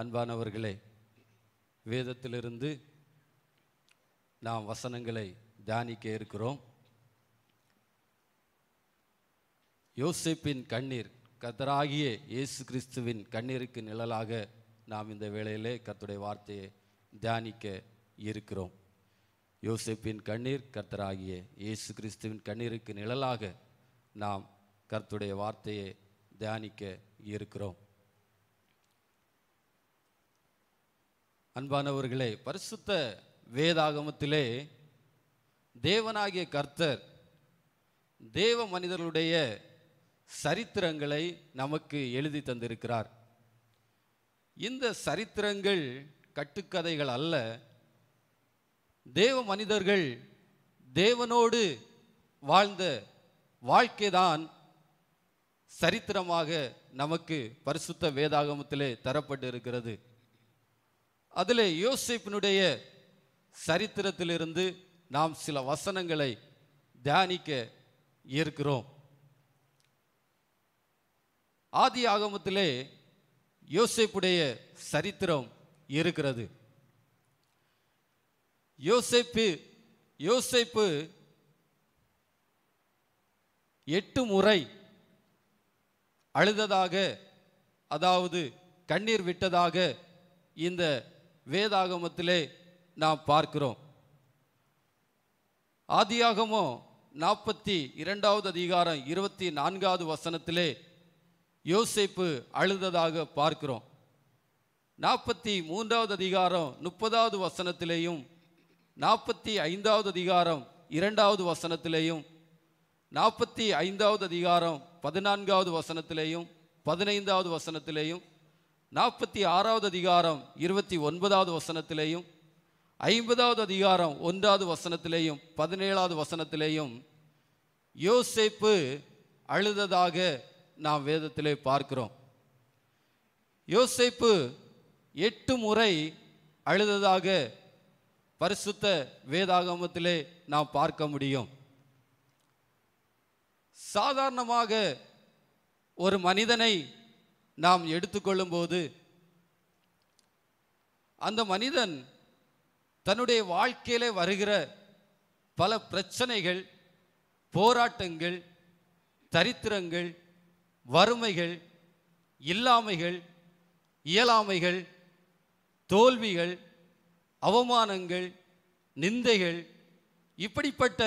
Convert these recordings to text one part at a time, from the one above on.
அன்பானவர்களே வேதத்திலிருந்து நாம் வசனங்களை தியானிக்க இருக்கிறோம் யோசிப்பின் கண்ணீர் கத்தராகிய இயேசு கிறிஸ்துவின் கண்ணீருக்கு நிழலாக நாம் இந்த வேளையிலே கத்துடைய வார்த்தையை தியானிக்க இருக்கிறோம் யோசிப்பின் கண்ணீர் கர்த்தராகிய இயேசு கிறிஸ்துவின் கண்ணீருக்கு நிழலாக நாம் கர்த்துடைய வார்த்தையை தியானிக்க இருக்கிறோம் அன்பானவர்களே பரிசுத்த வேதாகமத்திலே தேவனாகிய கர்த்தர் தேவ மனிதர்களுடைய சரித்திரங்களை நமக்கு எழுதி தந்திருக்கிறார் இந்த சரித்திரங்கள் கட்டுக்கதைகள் அல்ல தேவ மனிதர்கள் தேவனோடு வாழ்ந்த வாழ்க்கைதான் சரித்திரமாக நமக்கு பரிசுத்த வேதாகமத்திலே தரப்பட்டு இருக்கிறது அதில் யோசிப்பினுடைய சரித்திரத்திலிருந்து நாம் சில வசனங்களை தியானிக்க இருக்கிறோம் ஆதி ஆகமத்திலே யோசிப்புடைய சரித்திரம் இருக்கிறது யோசிப்பு யோசிப்பு எட்டு முறை அழுததாக அதாவது கண்ணீர் விட்டதாக இந்த வேதாகமத்திலே நாம் பார்க்கிறோம் ஆதியாகமோ நாற்பத்தி இரண்டாவது அதிகாரம் இருபத்தி நான்காவது வசனத்திலே யோசிப்பு அழுததாக பார்க்கிறோம் நாற்பத்தி மூன்றாவது அதிகாரம் முப்பதாவது வசனத்திலேயும் நாற்பத்தி ஐந்தாவது அதிகாரம் இரண்டாவது வசனத்திலேயும் நாற்பத்தி ஐந்தாவது அதிகாரம் பதினான்காவது வசனத்திலேயும் பதினைந்தாவது வசனத்திலேயும் நாற்பத்தி ஆறாவது அதிகாரம் இருபத்தி ஒன்பதாவது வசனத்திலேயும் ஐம்பதாவது அதிகாரம் ஒன்றாவது வசனத்திலேயும் பதினேழாவது வசனத்திலேயும் யோசேப்பு அழுததாக நாம் வேதத்திலே பார்க்கிறோம் யோசேப்பு எட்டு முறை அழுததாக பரிசுத்த வேதாகமத்திலே நாம் பார்க்க முடியும் சாதாரணமாக ஒரு மனிதனை நாம் போது அந்த மனிதன் தன்னுடைய வாழ்க்கையிலே வருகிற பல பிரச்சனைகள் போராட்டங்கள் தரித்திரங்கள் வறுமைகள் இல்லாமைகள் இயலாமைகள் தோல்விகள் அவமானங்கள் நிந்தைகள் இப்படிப்பட்ட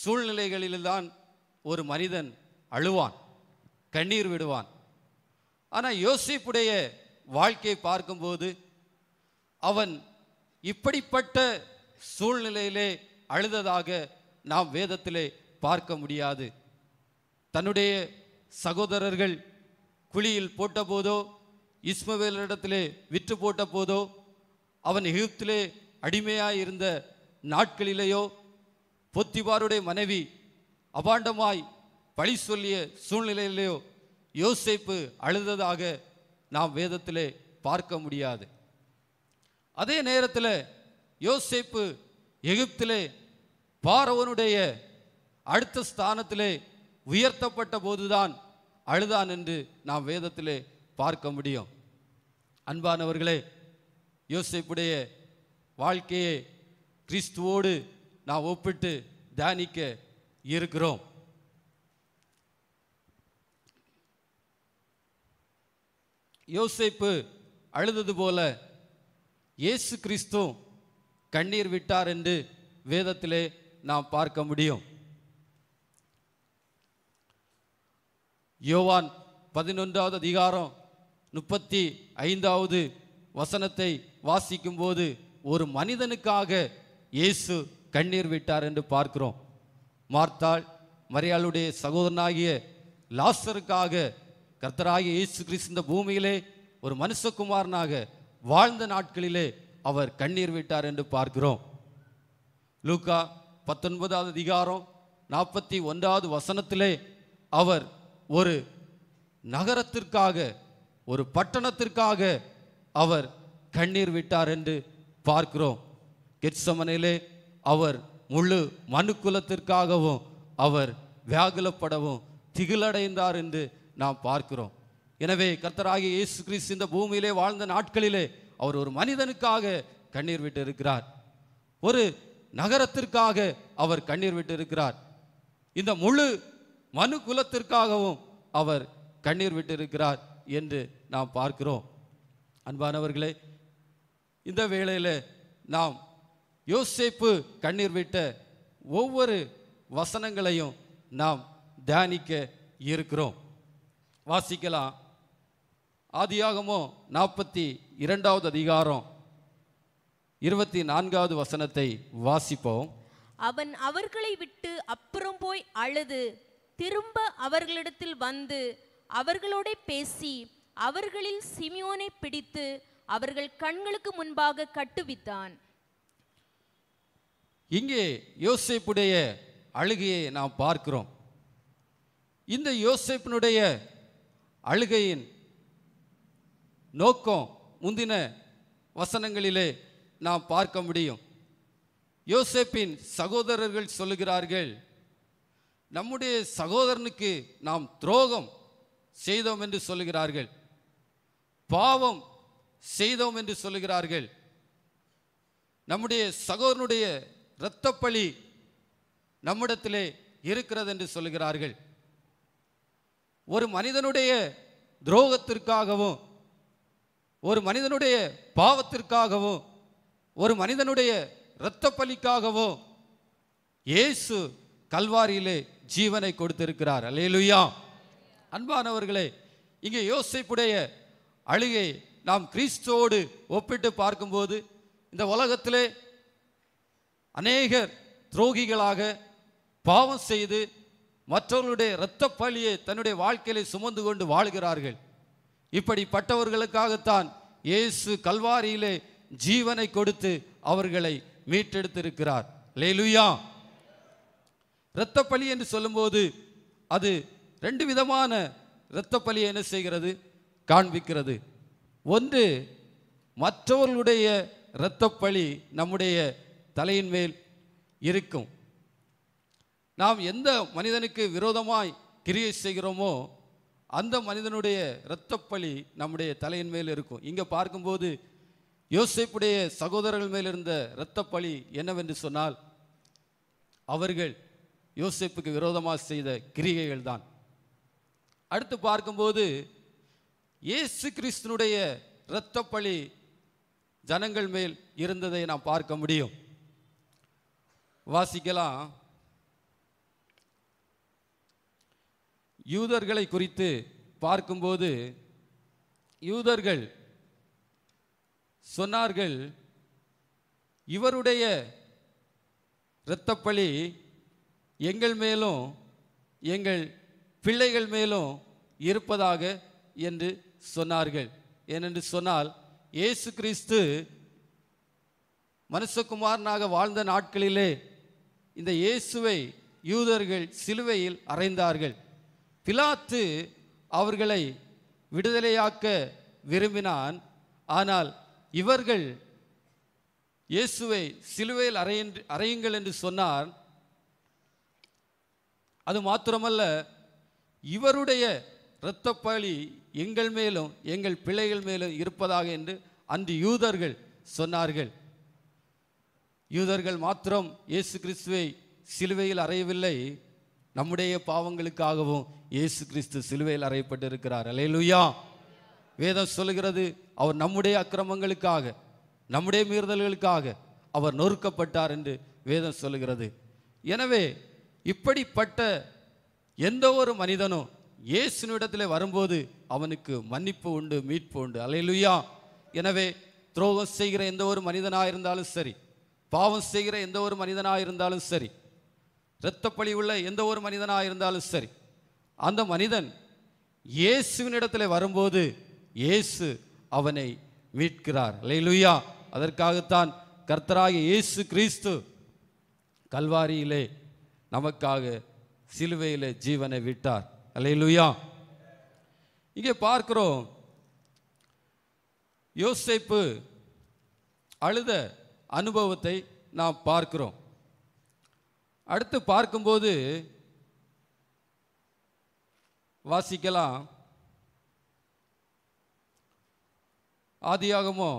சூழ்நிலைகளில்தான் ஒரு மனிதன் அழுவான் கண்ணீர் விடுவான் ஆனால் யோசிப்புடைய வாழ்க்கையை பார்க்கும்போது அவன் இப்படிப்பட்ட சூழ்நிலையிலே அழுததாக நாம் வேதத்திலே பார்க்க முடியாது தன்னுடைய சகோதரர்கள் குழியில் போட்டபோதோ இஸ்மவேலிடத்திலே விற்று போட்ட போதோ அவன் எகிப்திலே அடிமையாக இருந்த நாட்களிலேயோ பொத்திபாருடைய மனைவி அபாண்டமாய் பழி சொல்லிய சூழ்நிலையிலேயோ யோசிப்பு அழுததாக நாம் வேதத்திலே பார்க்க முடியாது அதே நேரத்தில் யோசிப்பு எகிப்திலே பாரவனுடைய அடுத்த ஸ்தானத்திலே உயர்த்தப்பட்ட போதுதான் அழுதான் என்று நாம் வேதத்திலே பார்க்க முடியும் அன்பானவர்களே யோசிப்புடைய வாழ்க்கையை கிறிஸ்துவோடு நாம் ஒப்பிட்டு தியானிக்க இருக்கிறோம் யோசிப்பு அழுதது போல இயேசு கிறிஸ்து கண்ணீர் விட்டார் என்று வேதத்திலே நாம் பார்க்க முடியும் யோவான் பதினொன்றாவது அதிகாரம் முப்பத்தி ஐந்தாவது வசனத்தை வாசிக்கும்போது ஒரு மனிதனுக்காக இயேசு கண்ணீர் விட்டார் என்று பார்க்கிறோம் மார்த்தாள் மரியாளுடைய சகோதரனாகிய லாஸ்டருக்காக கர்த்தராகிய இயேசு கிறிஸ்து இந்த பூமியிலே ஒரு மனுஷகுமாரனாக வாழ்ந்த நாட்களிலே அவர் கண்ணீர் விட்டார் என்று பார்க்கிறோம் லூக்கா பத்தொன்பதாவது அதிகாரம் நாற்பத்தி ஒன்றாவது வசனத்திலே அவர் ஒரு நகரத்திற்காக ஒரு பட்டணத்திற்காக அவர் கண்ணீர் விட்டார் என்று பார்க்கிறோம் கெட்சமனையிலே அவர் முழு மனுக்குலத்திற்காகவும் அவர் வியாகுலப்படவும் திகிலடைந்தார் என்று நாம் பார்க்கிறோம் எனவே கர்த்தராகி இயேசு கிறிஸ்து இந்த பூமியிலே வாழ்ந்த நாட்களிலே அவர் ஒரு மனிதனுக்காக கண்ணீர் விட்டு இருக்கிறார் ஒரு நகரத்திற்காக அவர் கண்ணீர் விட்டு இருக்கிறார் இந்த முழு மனு குலத்திற்காகவும் அவர் கண்ணீர் விட்டு இருக்கிறார் என்று நாம் பார்க்கிறோம் அன்பானவர்களே இந்த வேளையில் நாம் யோசிப்பு கண்ணீர் விட்ட ஒவ்வொரு வசனங்களையும் நாம் தியானிக்க இருக்கிறோம் வாசிக்கலாம் ஆதியாகமோ நாற்பத்தி இரண்டாவது அதிகாரம் இருபத்தி நான்காவது வசனத்தை வாசிப்போம் அவன் அவர்களை விட்டு அப்புறம் போய் அழுது திரும்ப அவர்களிடத்தில் வந்து அவர்களோட பேசி அவர்களில் சிமியோனை பிடித்து அவர்கள் கண்களுக்கு முன்பாக கட்டுவித்தான் இங்கே யோசிப்புடைய அழுகையை நாம் பார்க்கிறோம் இந்த யோசிப்பினுடைய அழுகையின் நோக்கம் முந்தின வசனங்களிலே நாம் பார்க்க முடியும் யோசேப்பின் சகோதரர்கள் சொல்லுகிறார்கள் நம்முடைய சகோதரனுக்கு நாம் துரோகம் செய்தோம் என்று சொல்லுகிறார்கள் பாவம் செய்தோம் என்று சொல்லுகிறார்கள் நம்முடைய சகோதரனுடைய இரத்தப்பழி நம்மிடத்திலே இருக்கிறது என்று சொல்லுகிறார்கள் ஒரு மனிதனுடைய துரோகத்திற்காகவும் ஒரு மனிதனுடைய பாவத்திற்காகவும் ஒரு மனிதனுடைய இரத்த பலிக்காகவும் இயேசு கல்வாரியிலே ஜீவனை கொடுத்திருக்கிறார் அலையலுயா அன்பானவர்களே இங்கே யோசிப்புடைய அழுகை நாம் கிறிஸ்துவோடு ஒப்பிட்டு பார்க்கும்போது இந்த உலகத்திலே அநேகர் துரோகிகளாக பாவம் செய்து மற்றவர்களுடைய இரத்த பலியை தன்னுடைய வாழ்க்கையில சுமந்து கொண்டு வாழ்கிறார்கள் இப்படிப்பட்டவர்களுக்காகத்தான் இயேசு கல்வாரியிலே ஜீவனை கொடுத்து அவர்களை மீட்டெடுத்திருக்கிறார் லேலுயா இரத்த பலி என்று சொல்லும்போது அது ரெண்டு விதமான இரத்த பலியை என்ன செய்கிறது காண்பிக்கிறது ஒன்று மற்றவர்களுடைய இரத்த நம்முடைய தலையின் மேல் இருக்கும் நாம் எந்த மனிதனுக்கு விரோதமாய் கிரியை செய்கிறோமோ அந்த மனிதனுடைய இரத்தப்பழி நம்முடைய தலையின் மேல் இருக்கும் இங்கே பார்க்கும்போது யோசிப்புடைய சகோதரர்கள் மேல் இரத்த இரத்தப்பழி என்னவென்று சொன்னால் அவர்கள் யோசிப்புக்கு விரோதமாக செய்த கிரிகைகள் தான் அடுத்து பார்க்கும்போது இயேசு கிறிஸ்தனுடைய இரத்தப்பழி ஜனங்கள் மேல் இருந்ததை நாம் பார்க்க முடியும் வாசிக்கலாம் யூதர்களை குறித்து பார்க்கும்போது யூதர்கள் சொன்னார்கள் இவருடைய இரத்தப்பழி எங்கள் மேலும் எங்கள் பிள்ளைகள் மேலும் இருப்பதாக என்று சொன்னார்கள் ஏனென்று சொன்னால் இயேசு கிறிஸ்து மனுஷகுமாரனாக வாழ்ந்த நாட்களிலே இந்த இயேசுவை யூதர்கள் சிலுவையில் அறைந்தார்கள் பிலாத்து அவர்களை விடுதலையாக்க விரும்பினான் ஆனால் இவர்கள் இயேசுவை சிலுவையில் அறையின் அறையுங்கள் என்று சொன்னார் அது மாத்திரமல்ல இவருடைய இரத்த பழி எங்கள் மேலும் எங்கள் பிள்ளைகள் மேலும் இருப்பதாக என்று அன்று யூதர்கள் சொன்னார்கள் யூதர்கள் மாத்திரம் இயேசு கிறிஸ்துவை சிலுவையில் அறையவில்லை நம்முடைய பாவங்களுக்காகவும் இயேசு கிறிஸ்து சிலுவையில் அறையப்பட்டிருக்கிறார் அலையலுயா வேதம் சொல்கிறது அவர் நம்முடைய அக்கிரமங்களுக்காக நம்முடைய மீறுதல்களுக்காக அவர் நொறுக்கப்பட்டார் என்று வேதம் சொல்லுகிறது எனவே இப்படிப்பட்ட எந்த ஒரு மனிதனும் இயேசுனிடத்தில் வரும்போது அவனுக்கு மன்னிப்பு உண்டு மீட்பு உண்டு அலையலுயா எனவே துரோகம் செய்கிற எந்த ஒரு மனிதனாக இருந்தாலும் சரி பாவம் செய்கிற எந்த ஒரு மனிதனாக இருந்தாலும் சரி இரத்தப்பழி உள்ள எந்த ஒரு மனிதனாக இருந்தாலும் சரி அந்த மனிதன் இயேசுவின் இடத்துல வரும்போது இயேசு அவனை மீட்கிறார் லேலுயா அதற்காகத்தான் கர்த்தராக இயேசு கிறிஸ்து கல்வாரியிலே நமக்காக சிலுவையிலே ஜீவனை விட்டார் லேலுயா இங்கே பார்க்கிறோம் யோசிப்பு அழுத அனுபவத்தை நாம் பார்க்கிறோம் அடுத்து பார்க்கும்போது வாசிக்கலாம் ஆதியாகமோ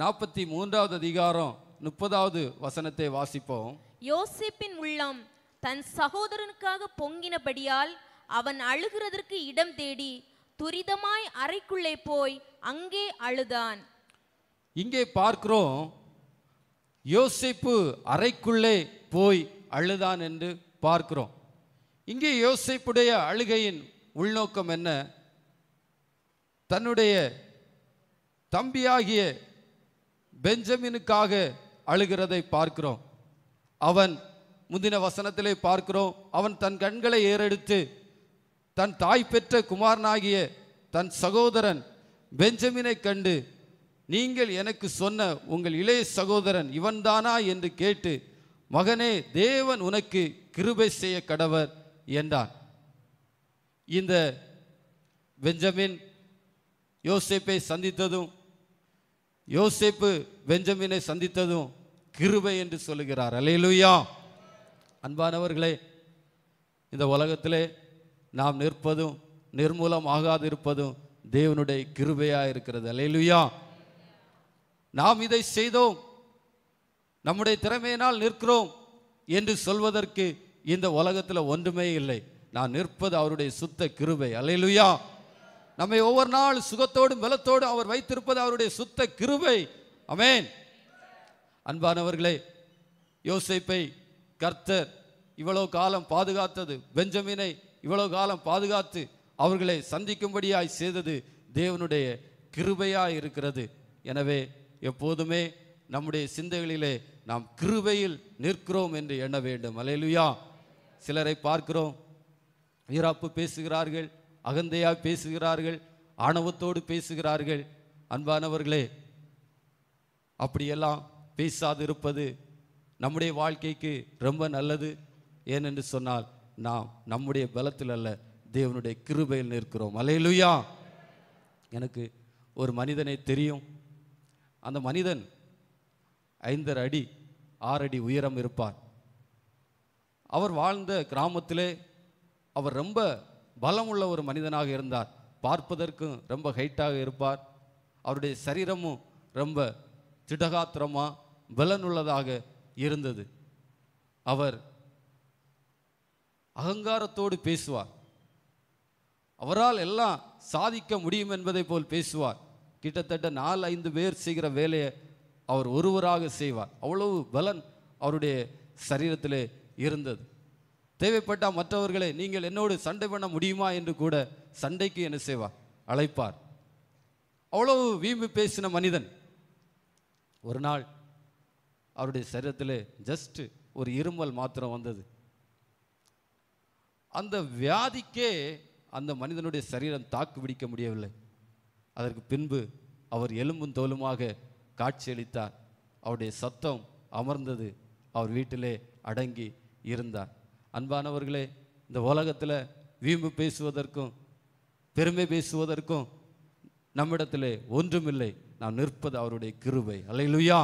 நாற்பத்தி மூன்றாவது அதிகாரம் முப்பதாவது வசனத்தை வாசிப்போம் யோசிப்பின் உள்ளம் தன் சகோதரனுக்காக பொங்கினபடியால் அவன் அழுகிறதற்கு இடம் தேடி துரிதமாய் அறைக்குள்ளே போய் அங்கே அழுதான் இங்கே பார்க்கிறோம் யோசிப்பு அறைக்குள்ளே போய் அழுதான் என்று பார்க்கிறோம் இங்கே யோசிப்புடைய அழுகையின் உள்நோக்கம் என்ன தன்னுடைய தம்பியாகிய பெஞ்சமினுக்காக அழுகிறதை பார்க்கிறோம் அவன் முந்தின வசனத்திலே பார்க்கிறோம் அவன் தன் கண்களை ஏறெடுத்து தன் தாய் பெற்ற குமாரனாகிய தன் சகோதரன் பெஞ்சமினை கண்டு நீங்கள் எனக்கு சொன்ன உங்கள் இளைய சகோதரன் இவன்தானா என்று கேட்டு மகனே தேவன் உனக்கு கிருபை செய்ய கடவர் என்றான் இந்த பெஞ்சமின் யோசேப்பை சந்தித்ததும் யோசேப்பு பெஞ்சமினை சந்தித்ததும் கிருபை என்று சொல்லுகிறார் அலையிலுயா அன்பானவர்களே இந்த உலகத்திலே நாம் நிற்பதும் நிர்மூலம் ஆகாது இருப்பதும் தேவனுடைய கிருபையாக இருக்கிறது அலையிலுயா நாம் இதை செய்தோம் நம்முடைய திறமையினால் நிற்கிறோம் என்று சொல்வதற்கு இந்த உலகத்தில் ஒன்றுமே இல்லை நான் நிற்பது அவருடைய சுத்த கிருபை அலையிலுயா நம்மை ஒவ்வொரு நாள் சுகத்தோடும் பலத்தோடும் அவர் வைத்திருப்பது அவருடைய சுத்த கிருபை அமேன் அன்பானவர்களே யோசிப்பை கர்த்தர் இவ்வளோ காலம் பாதுகாத்தது பெஞ்சமினை இவ்வளோ காலம் பாதுகாத்து அவர்களை சந்திக்கும்படியாய் செய்தது தேவனுடைய கிருபையாய் இருக்கிறது எனவே எப்போதுமே நம்முடைய சிந்தைகளிலே நாம் கிருபையில் நிற்கிறோம் என்று எண்ண வேண்டும் அலையலுயா சிலரை பார்க்கிறோம் ஈராப்பு பேசுகிறார்கள் அகந்தையாக பேசுகிறார்கள் ஆணவத்தோடு பேசுகிறார்கள் அன்பானவர்களே அப்படியெல்லாம் பேசாதிருப்பது நம்முடைய வாழ்க்கைக்கு ரொம்ப நல்லது ஏனென்று சொன்னால் நாம் நம்முடைய பலத்தில் அல்ல தேவனுடைய கிருபையில் நிற்கிறோம் அலையலுயா எனக்கு ஒரு மனிதனை தெரியும் அந்த மனிதன் ஐந்தரை அடி ஆறடி உயரம் இருப்பார் அவர் வாழ்ந்த கிராமத்திலே அவர் ரொம்ப பலமுள்ள ஒரு மனிதனாக இருந்தார் பார்ப்பதற்கும் ரொம்ப ஹைட்டாக இருப்பார் அவருடைய சரீரமும் ரொம்ப திடகாத்திரமாக பலனுள்ளதாக இருந்தது அவர் அகங்காரத்தோடு பேசுவார் அவரால் எல்லாம் சாதிக்க முடியும் என்பதை போல் பேசுவார் கிட்டத்தட்ட நாலு ஐந்து பேர் செய்கிற வேலையை அவர் ஒருவராக செய்வார் அவ்வளவு பலன் அவருடைய சரீரத்தில் இருந்தது தேவைப்பட்டால் மற்றவர்களை நீங்கள் என்னோடு சண்டை பண்ண முடியுமா என்று கூட சண்டைக்கு என்ன செய்வார் அழைப்பார் அவ்வளவு வீம்பு பேசின மனிதன் ஒரு நாள் அவருடைய சரீரத்தில் ஜஸ்ட் ஒரு இருமல் மாத்திரம் வந்தது அந்த வியாதிக்கே அந்த மனிதனுடைய சரீரம் தாக்கு பிடிக்க முடியவில்லை அதற்கு பின்பு அவர் எலும்பும் தோலுமாக காட்சியளித்தார் அவருடைய சத்தம் அமர்ந்தது அவர் வீட்டிலே அடங்கி இருந்தார் அன்பானவர்களே இந்த உலகத்தில் வீம்பு பேசுவதற்கும் பெருமை பேசுவதற்கும் நம்மிடத்திலே ஒன்றுமில்லை நாம் நிற்பது அவருடைய கிருபை அலையிலுயா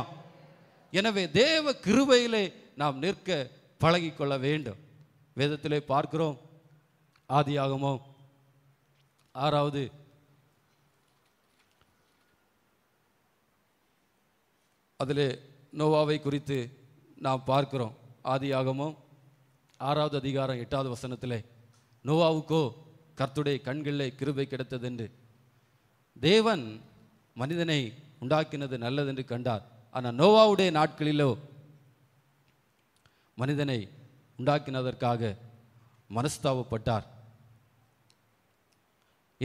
எனவே தேவ கிருபையிலே நாம் நிற்க பழகிக்கொள்ள வேண்டும் வேதத்திலே பார்க்கிறோம் ஆதியாகமோ ஆறாவது அதில் நோவாவை குறித்து நாம் பார்க்கிறோம் ஆதி ஆகமும் ஆறாவது அதிகாரம் எட்டாவது வசனத்தில் நோவாவுக்கோ கர்த்துடைய கண்களில் கிருபை கிடைத்தது என்று தேவன் மனிதனை உண்டாக்கினது நல்லதென்று கண்டார் ஆனால் நோவாவுடைய நாட்களிலோ மனிதனை உண்டாக்கினதற்காக மனஸ்தாபப்பட்டார்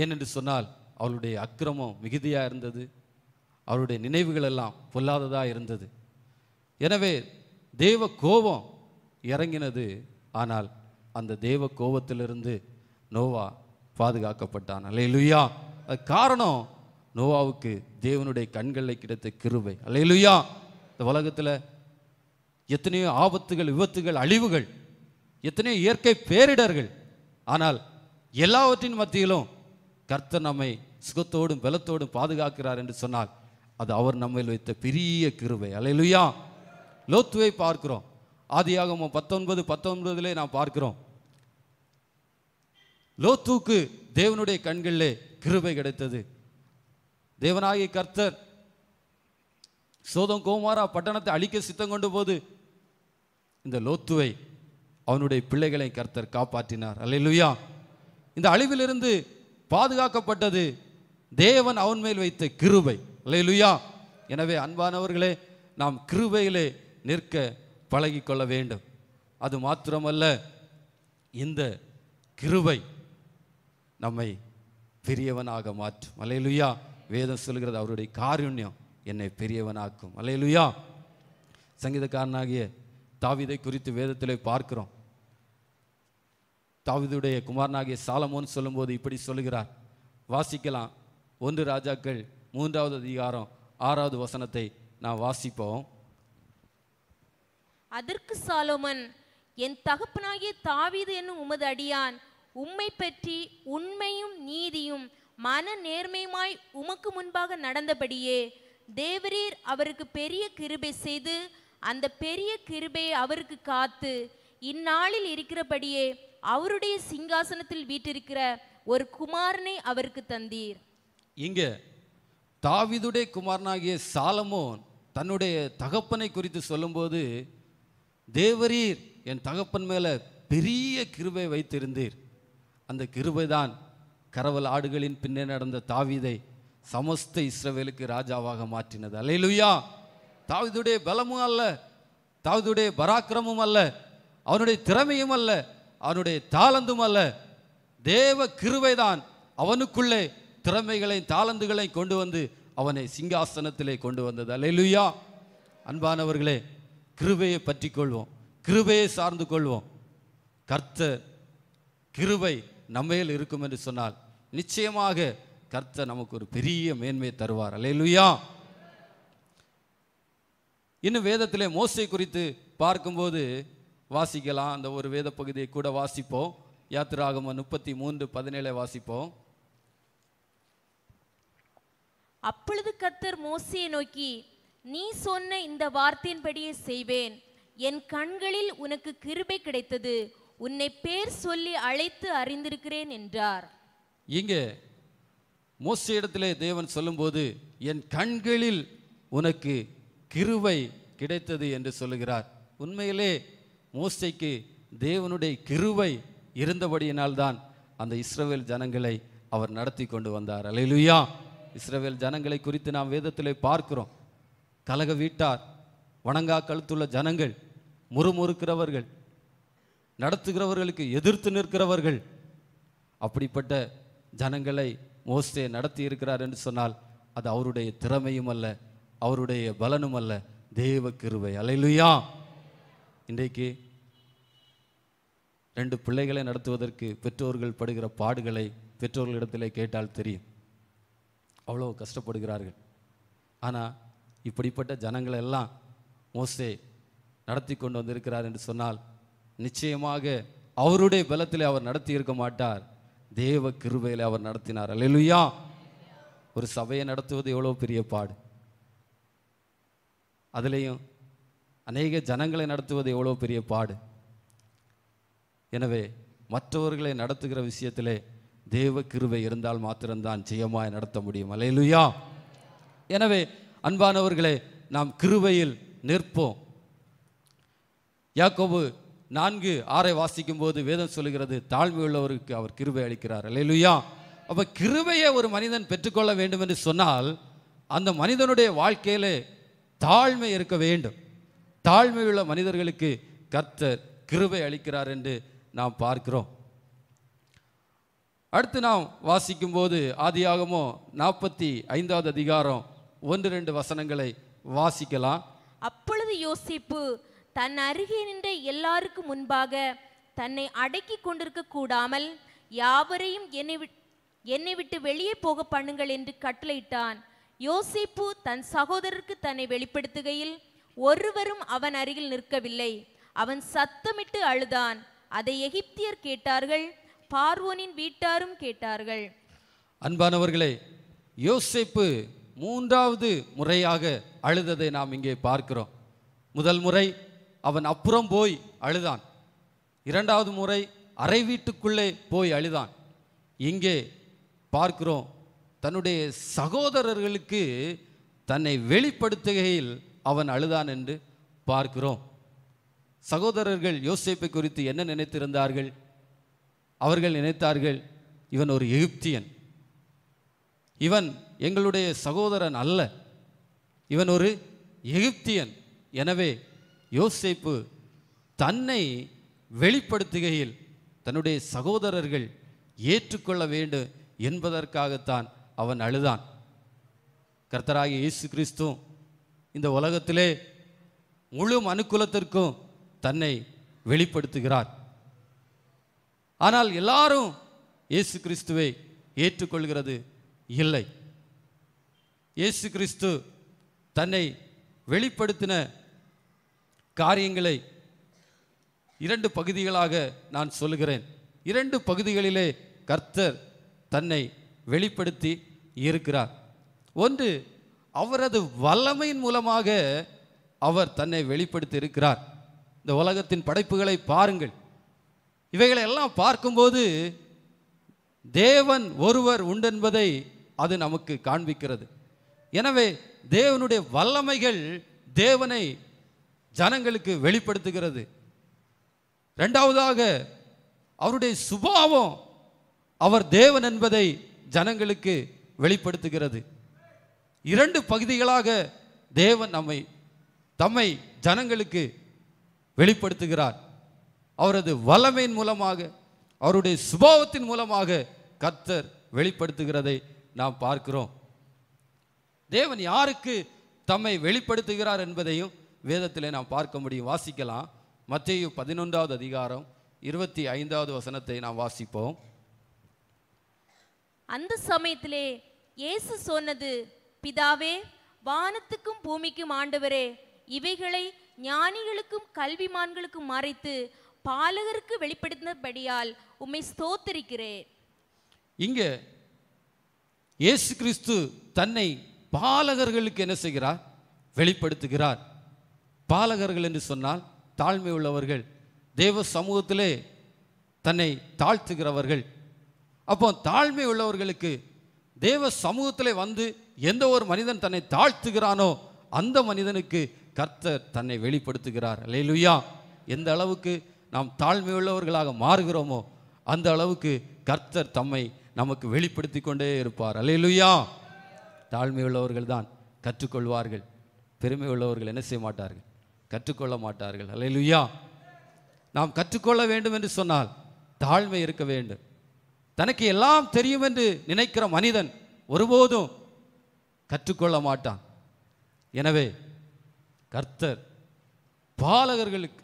ஏனென்று சொன்னால் அவளுடைய அக்கிரமம் மிகுதியாக இருந்தது அவருடைய நினைவுகள் எல்லாம் பொல்லாததாக இருந்தது எனவே தேவ கோபம் இறங்கினது ஆனால் அந்த தேவ கோபத்திலிருந்து நோவா பாதுகாக்கப்பட்டான் அல்லே லுயா காரணம் நோவாவுக்கு தேவனுடைய கண்களில் கிடைத்த கிருவை அல்ல லுயா இந்த உலகத்தில் எத்தனையோ ஆபத்துகள் விபத்துகள் அழிவுகள் எத்தனையோ இயற்கை பேரிடர்கள் ஆனால் எல்லாவற்றின் மத்தியிலும் கர்த்தர் நம்மை சுகத்தோடும் பலத்தோடும் பாதுகாக்கிறார் என்று சொன்னால் அது அவர் நம்மில் வைத்த பெரிய கிருவை அலையிலுயா லோத்துவை பார்க்கிறோம் ஆதியாகமோ பத்தொன்பது பத்தொன்பதிலே நான் பார்க்கிறோம் லோத்துக்கு தேவனுடைய கண்களிலே கிருபை கிடைத்தது தேவனாகி கர்த்தர் சோதம் கோமாரா பட்டணத்தை அழிக்க சித்தம் கொண்டு போது இந்த லோத்துவை அவனுடைய பிள்ளைகளை கர்த்தர் காப்பாற்றினார் அல்லையா இந்த அழிவிலிருந்து பாதுகாக்கப்பட்டது தேவன் அவன் மேல் வைத்த கிருபை லேலுயா எனவே அன்பானவர்களே நாம் கிருவையிலே நிற்க பழகிக்கொள்ள வேண்டும் அது மாத்திரமல்ல இந்த கிருவை நம்மை பெரியவனாக மாற்றும் அலையலுயா வேதம் சொல்கிறது அவருடைய காருண்யம் என்னை பெரியவனாக்கும் அலையலுயா சங்கீதக்காரனாகிய தாவிதை குறித்து வேதத்திலே பார்க்கிறோம் தாவிதுடைய குமாரனாகிய சாலமோன் சொல்லும்போது இப்படி சொல்கிறார் வாசிக்கலாம் ஒன்று ராஜாக்கள் மூன்றாவது அதிகாரம் ஆறாவது வசனத்தை நான் வாசிப்போம் அதற்கு சாலோமன் என் தகப்பனாகிய தாவீது என்னும் உமது அடியான் உம்மை பற்றி உண்மையும் நீதியும் மன நேர்மையுமாய் உமக்கு முன்பாக நடந்தபடியே தேவரீர் அவருக்கு பெரிய கிருபை செய்து அந்த பெரிய கிருபையை அவருக்கு காத்து இந்நாளில் இருக்கிறபடியே அவருடைய சிங்காசனத்தில் வீட்டிருக்கிற ஒரு குமாரனை அவருக்கு தந்தீர் இங்கே தாவிதுடைய குமாரனாகிய சாலமோன் தன்னுடைய தகப்பனை குறித்து சொல்லும்போது தேவரீர் என் தகப்பன் மேலே பெரிய கிருபை வைத்திருந்தீர் அந்த கிருபை தான் கரவல் ஆடுகளின் பின்னே நடந்த தாவிதை சமஸ்த இஸ்ரவேலுக்கு ராஜாவாக மாற்றினது அலையிலுயா தாவிதுடைய பலமும் அல்ல தாவிதுடைய பராக்கிரமும் அல்ல அவனுடைய திறமையும் அல்ல அவனுடைய தாளந்தும் அல்ல தேவ கிருவை தான் அவனுக்குள்ளே திறமைகளையும் தாளந்துகளையும் கொண்டு வந்து அவனை சிங்காசனத்திலே கொண்டு வந்தது அலையிலுயா அன்பானவர்களே கிருபையை பற்றி கொள்வோம் கிருபையை சார்ந்து கொள்வோம் கர்த்தர் கிருபை நம்மையில் இருக்கும் என்று சொன்னால் நிச்சயமாக கர்த்தர் நமக்கு ஒரு பெரிய மேன்மையை தருவார் அலையிலுயா இன்னும் வேதத்திலே மோசை குறித்து பார்க்கும்போது வாசிக்கலாம் அந்த ஒரு வேத பகுதியை கூட வாசிப்போம் யாத்திராகம முப்பத்தி மூன்று பதினேழை வாசிப்போம் அப்பொழுது கத்தர் மோசையை நோக்கி நீ சொன்ன இந்த வார்த்தையின்படியே செய்வேன் என் கண்களில் உனக்கு கிருபை கிடைத்தது உன்னை பேர் சொல்லி அழைத்து அறிந்திருக்கிறேன் என்றார் இங்கு மோச இடத்திலே தேவன் சொல்லும்போது என் கண்களில் உனக்கு கிருவை கிடைத்தது என்று சொல்லுகிறார் உண்மையிலே மோசைக்கு தேவனுடைய கிருவை இருந்தபடியினால்தான் அந்த இஸ்ரவேல் ஜனங்களை அவர் நடத்தி கொண்டு வந்தார் அலையிலுயா இஸ்ரவேல் ஜனங்களை குறித்து நாம் வேதத்திலே பார்க்கிறோம் கலக வீட்டார் வணங்கா கழுத்துள்ள ஜனங்கள் முறுமுறுக்கிறவர்கள் நடத்துகிறவர்களுக்கு எதிர்த்து நிற்கிறவர்கள் அப்படிப்பட்ட ஜனங்களை மோஸ்டே நடத்தி இருக்கிறார் என்று சொன்னால் அது அவருடைய திறமையும் அல்ல அவருடைய பலனும் அல்ல தேவ கிருவை அலையிலுயா இன்றைக்கு ரெண்டு பிள்ளைகளை நடத்துவதற்கு பெற்றோர்கள் படுகிற பாடுகளை பெற்றோர்களிடத்திலே கேட்டால் தெரியும் அவ்வளோ கஷ்டப்படுகிறார்கள் ஆனால் இப்படிப்பட்ட ஜனங்கள் எல்லாம் மோசே நடத்தி கொண்டு வந்திருக்கிறார் என்று சொன்னால் நிச்சயமாக அவருடைய பலத்தில் அவர் நடத்தி இருக்க மாட்டார் தேவ கிருபையில் அவர் நடத்தினார் அல்லா ஒரு சபையை நடத்துவது எவ்வளோ பெரிய பாடு அதுலேயும் அநேக ஜனங்களை நடத்துவது எவ்வளோ பெரிய பாடு எனவே மற்றவர்களை நடத்துகிற விஷயத்திலே தேவ கிருவை இருந்தால் மாத்திரம்தான் ஜெயமாய் நடத்த முடியும் அலையிலுயா எனவே அன்பானவர்களே நாம் கிருவையில் நிற்போம் யாக்கோபு நான்கு ஆறை வாசிக்கும் போது வேதம் சொல்லுகிறது தாழ்மை உள்ளவருக்கு அவர் கிருவை அளிக்கிறார் அலையிலுயா அப்போ கிருவையை ஒரு மனிதன் பெற்றுக்கொள்ள வேண்டும் என்று சொன்னால் அந்த மனிதனுடைய வாழ்க்கையில் தாழ்மை இருக்க வேண்டும் தாழ்மையுள்ள மனிதர்களுக்கு கர்த்தர் கிருவை அளிக்கிறார் என்று நாம் பார்க்கிறோம் அடுத்து நாம் வாசிக்கும் போது ஆதியாகமோ நாற்பத்தி ஐந்தாவது அதிகாரம் ஒன்று ரெண்டு வசனங்களை வாசிக்கலாம் அப்பொழுது யோசிப்பு தன் அருகே நின்ற எல்லாருக்கும் முன்பாக தன்னை அடக்கி கொண்டிருக்க கூடாமல் யாவரையும் என்னை என்னை விட்டு வெளியே போக பண்ணுங்கள் என்று கட்டளையிட்டான் யோசிப்பு தன் சகோதரருக்கு தன்னை வெளிப்படுத்துகையில் ஒருவரும் அவன் அருகில் நிற்கவில்லை அவன் சத்தமிட்டு அழுதான் அதை எகிப்தியர் கேட்டார்கள் பார்வோனின் வீட்டாரும் கேட்டார்கள் அன்பானவர்களே யோசிப்பு மூன்றாவது முறையாக அழுததை நாம் இங்கே பார்க்கிறோம் முதல் முறை அவன் அப்புறம் போய் அழுதான் இரண்டாவது முறை அறை வீட்டுக்குள்ளே போய் அழுதான் இங்கே பார்க்கிறோம் தன்னுடைய சகோதரர்களுக்கு தன்னை வெளிப்படுத்துகையில் அவன் அழுதான் என்று பார்க்கிறோம் சகோதரர்கள் யோசிப்பை குறித்து என்ன நினைத்திருந்தார்கள் அவர்கள் நினைத்தார்கள் இவன் ஒரு எகிப்தியன் இவன் எங்களுடைய சகோதரன் அல்ல இவன் ஒரு எகிப்தியன் எனவே யோசிப்பு தன்னை வெளிப்படுத்துகையில் தன்னுடைய சகோதரர்கள் ஏற்றுக்கொள்ள வேண்டும் என்பதற்காகத்தான் அவன் அழுதான் கர்த்தராகி இயேசு கிறிஸ்துவும் இந்த உலகத்திலே முழு மனுக்குலத்திற்கும் தன்னை வெளிப்படுத்துகிறார் ஆனால் எல்லாரும் இயேசு கிறிஸ்துவை ஏற்றுக்கொள்கிறது இல்லை இயேசு கிறிஸ்து தன்னை வெளிப்படுத்தின காரியங்களை இரண்டு பகுதிகளாக நான் சொல்லுகிறேன் இரண்டு பகுதிகளிலே கர்த்தர் தன்னை வெளிப்படுத்தி இருக்கிறார் ஒன்று அவரது வல்லமையின் மூலமாக அவர் தன்னை வெளிப்படுத்தி இருக்கிறார் இந்த உலகத்தின் படைப்புகளை பாருங்கள் இவைகளை எல்லாம் பார்க்கும்போது தேவன் ஒருவர் உண்டென்பதை அது நமக்கு காண்பிக்கிறது எனவே தேவனுடைய வல்லமைகள் தேவனை ஜனங்களுக்கு வெளிப்படுத்துகிறது ரெண்டாவதாக அவருடைய சுபாவம் அவர் தேவன் என்பதை ஜனங்களுக்கு வெளிப்படுத்துகிறது இரண்டு பகுதிகளாக தேவன் நம்மை தம்மை ஜனங்களுக்கு வெளிப்படுத்துகிறார் அவரது வல்லமையின் மூலமாக அவருடைய சுபாவத்தின் மூலமாக கத்தர் வெளிப்படுத்துகிறதை நாம் பார்க்கிறோம் தேவன் யாருக்கு தம்மை வெளிப்படுத்துகிறார் என்பதையும் வேதத்தில் நாம் பார்க்க முடியும் வாசிக்கலாம் மத்திய பதினொன்றாவது அதிகாரம் இருபத்தி ஐந்தாவது வசனத்தை நாம் வாசிப்போம் அந்த சமயத்திலே இயேசு சொன்னது பிதாவே வானத்துக்கும் பூமிக்கும் ஆண்டவரே இவைகளை ஞானிகளுக்கும் கல்விமான்களுக்கும் மறைத்து பாலகருக்கு வெளிப்படுத்தினபடியால் உம்மை ஸ்தோத்திருக்கிறேன் இங்க இயேசு கிறிஸ்து தன்னை பாலகர்களுக்கு என்ன செய்கிறார் வெளிப்படுத்துகிறார் பாலகர்கள் என்று சொன்னால் தாழ்மை உள்ளவர்கள் தேவ சமூகத்திலே தன்னை தாழ்த்துகிறவர்கள் அப்போ தாழ்மை உள்ளவர்களுக்கு தேவ சமூகத்திலே வந்து எந்த ஒரு மனிதன் தன்னை தாழ்த்துகிறானோ அந்த மனிதனுக்கு கர்த்தர் தன்னை வெளிப்படுத்துகிறார் லேலுயா எந்த அளவுக்கு நாம் தாழ்மையுள்ளவர்களாக மாறுகிறோமோ அந்த அளவுக்கு கர்த்தர் தம்மை நமக்கு வெளிப்படுத்தி கொண்டே இருப்பார் தாழ்மை உள்ளவர்கள் தான் கற்றுக்கொள்வார்கள் பெருமை உள்ளவர்கள் என்ன செய்ய மாட்டார்கள் கற்றுக்கொள்ள மாட்டார்கள் அலையிலுயா நாம் கற்றுக்கொள்ள வேண்டும் என்று சொன்னால் தாழ்மை இருக்க வேண்டும் தனக்கு எல்லாம் தெரியும் என்று நினைக்கிற மனிதன் ஒருபோதும் கற்றுக்கொள்ள மாட்டான் எனவே கர்த்தர் பாலகர்களுக்கு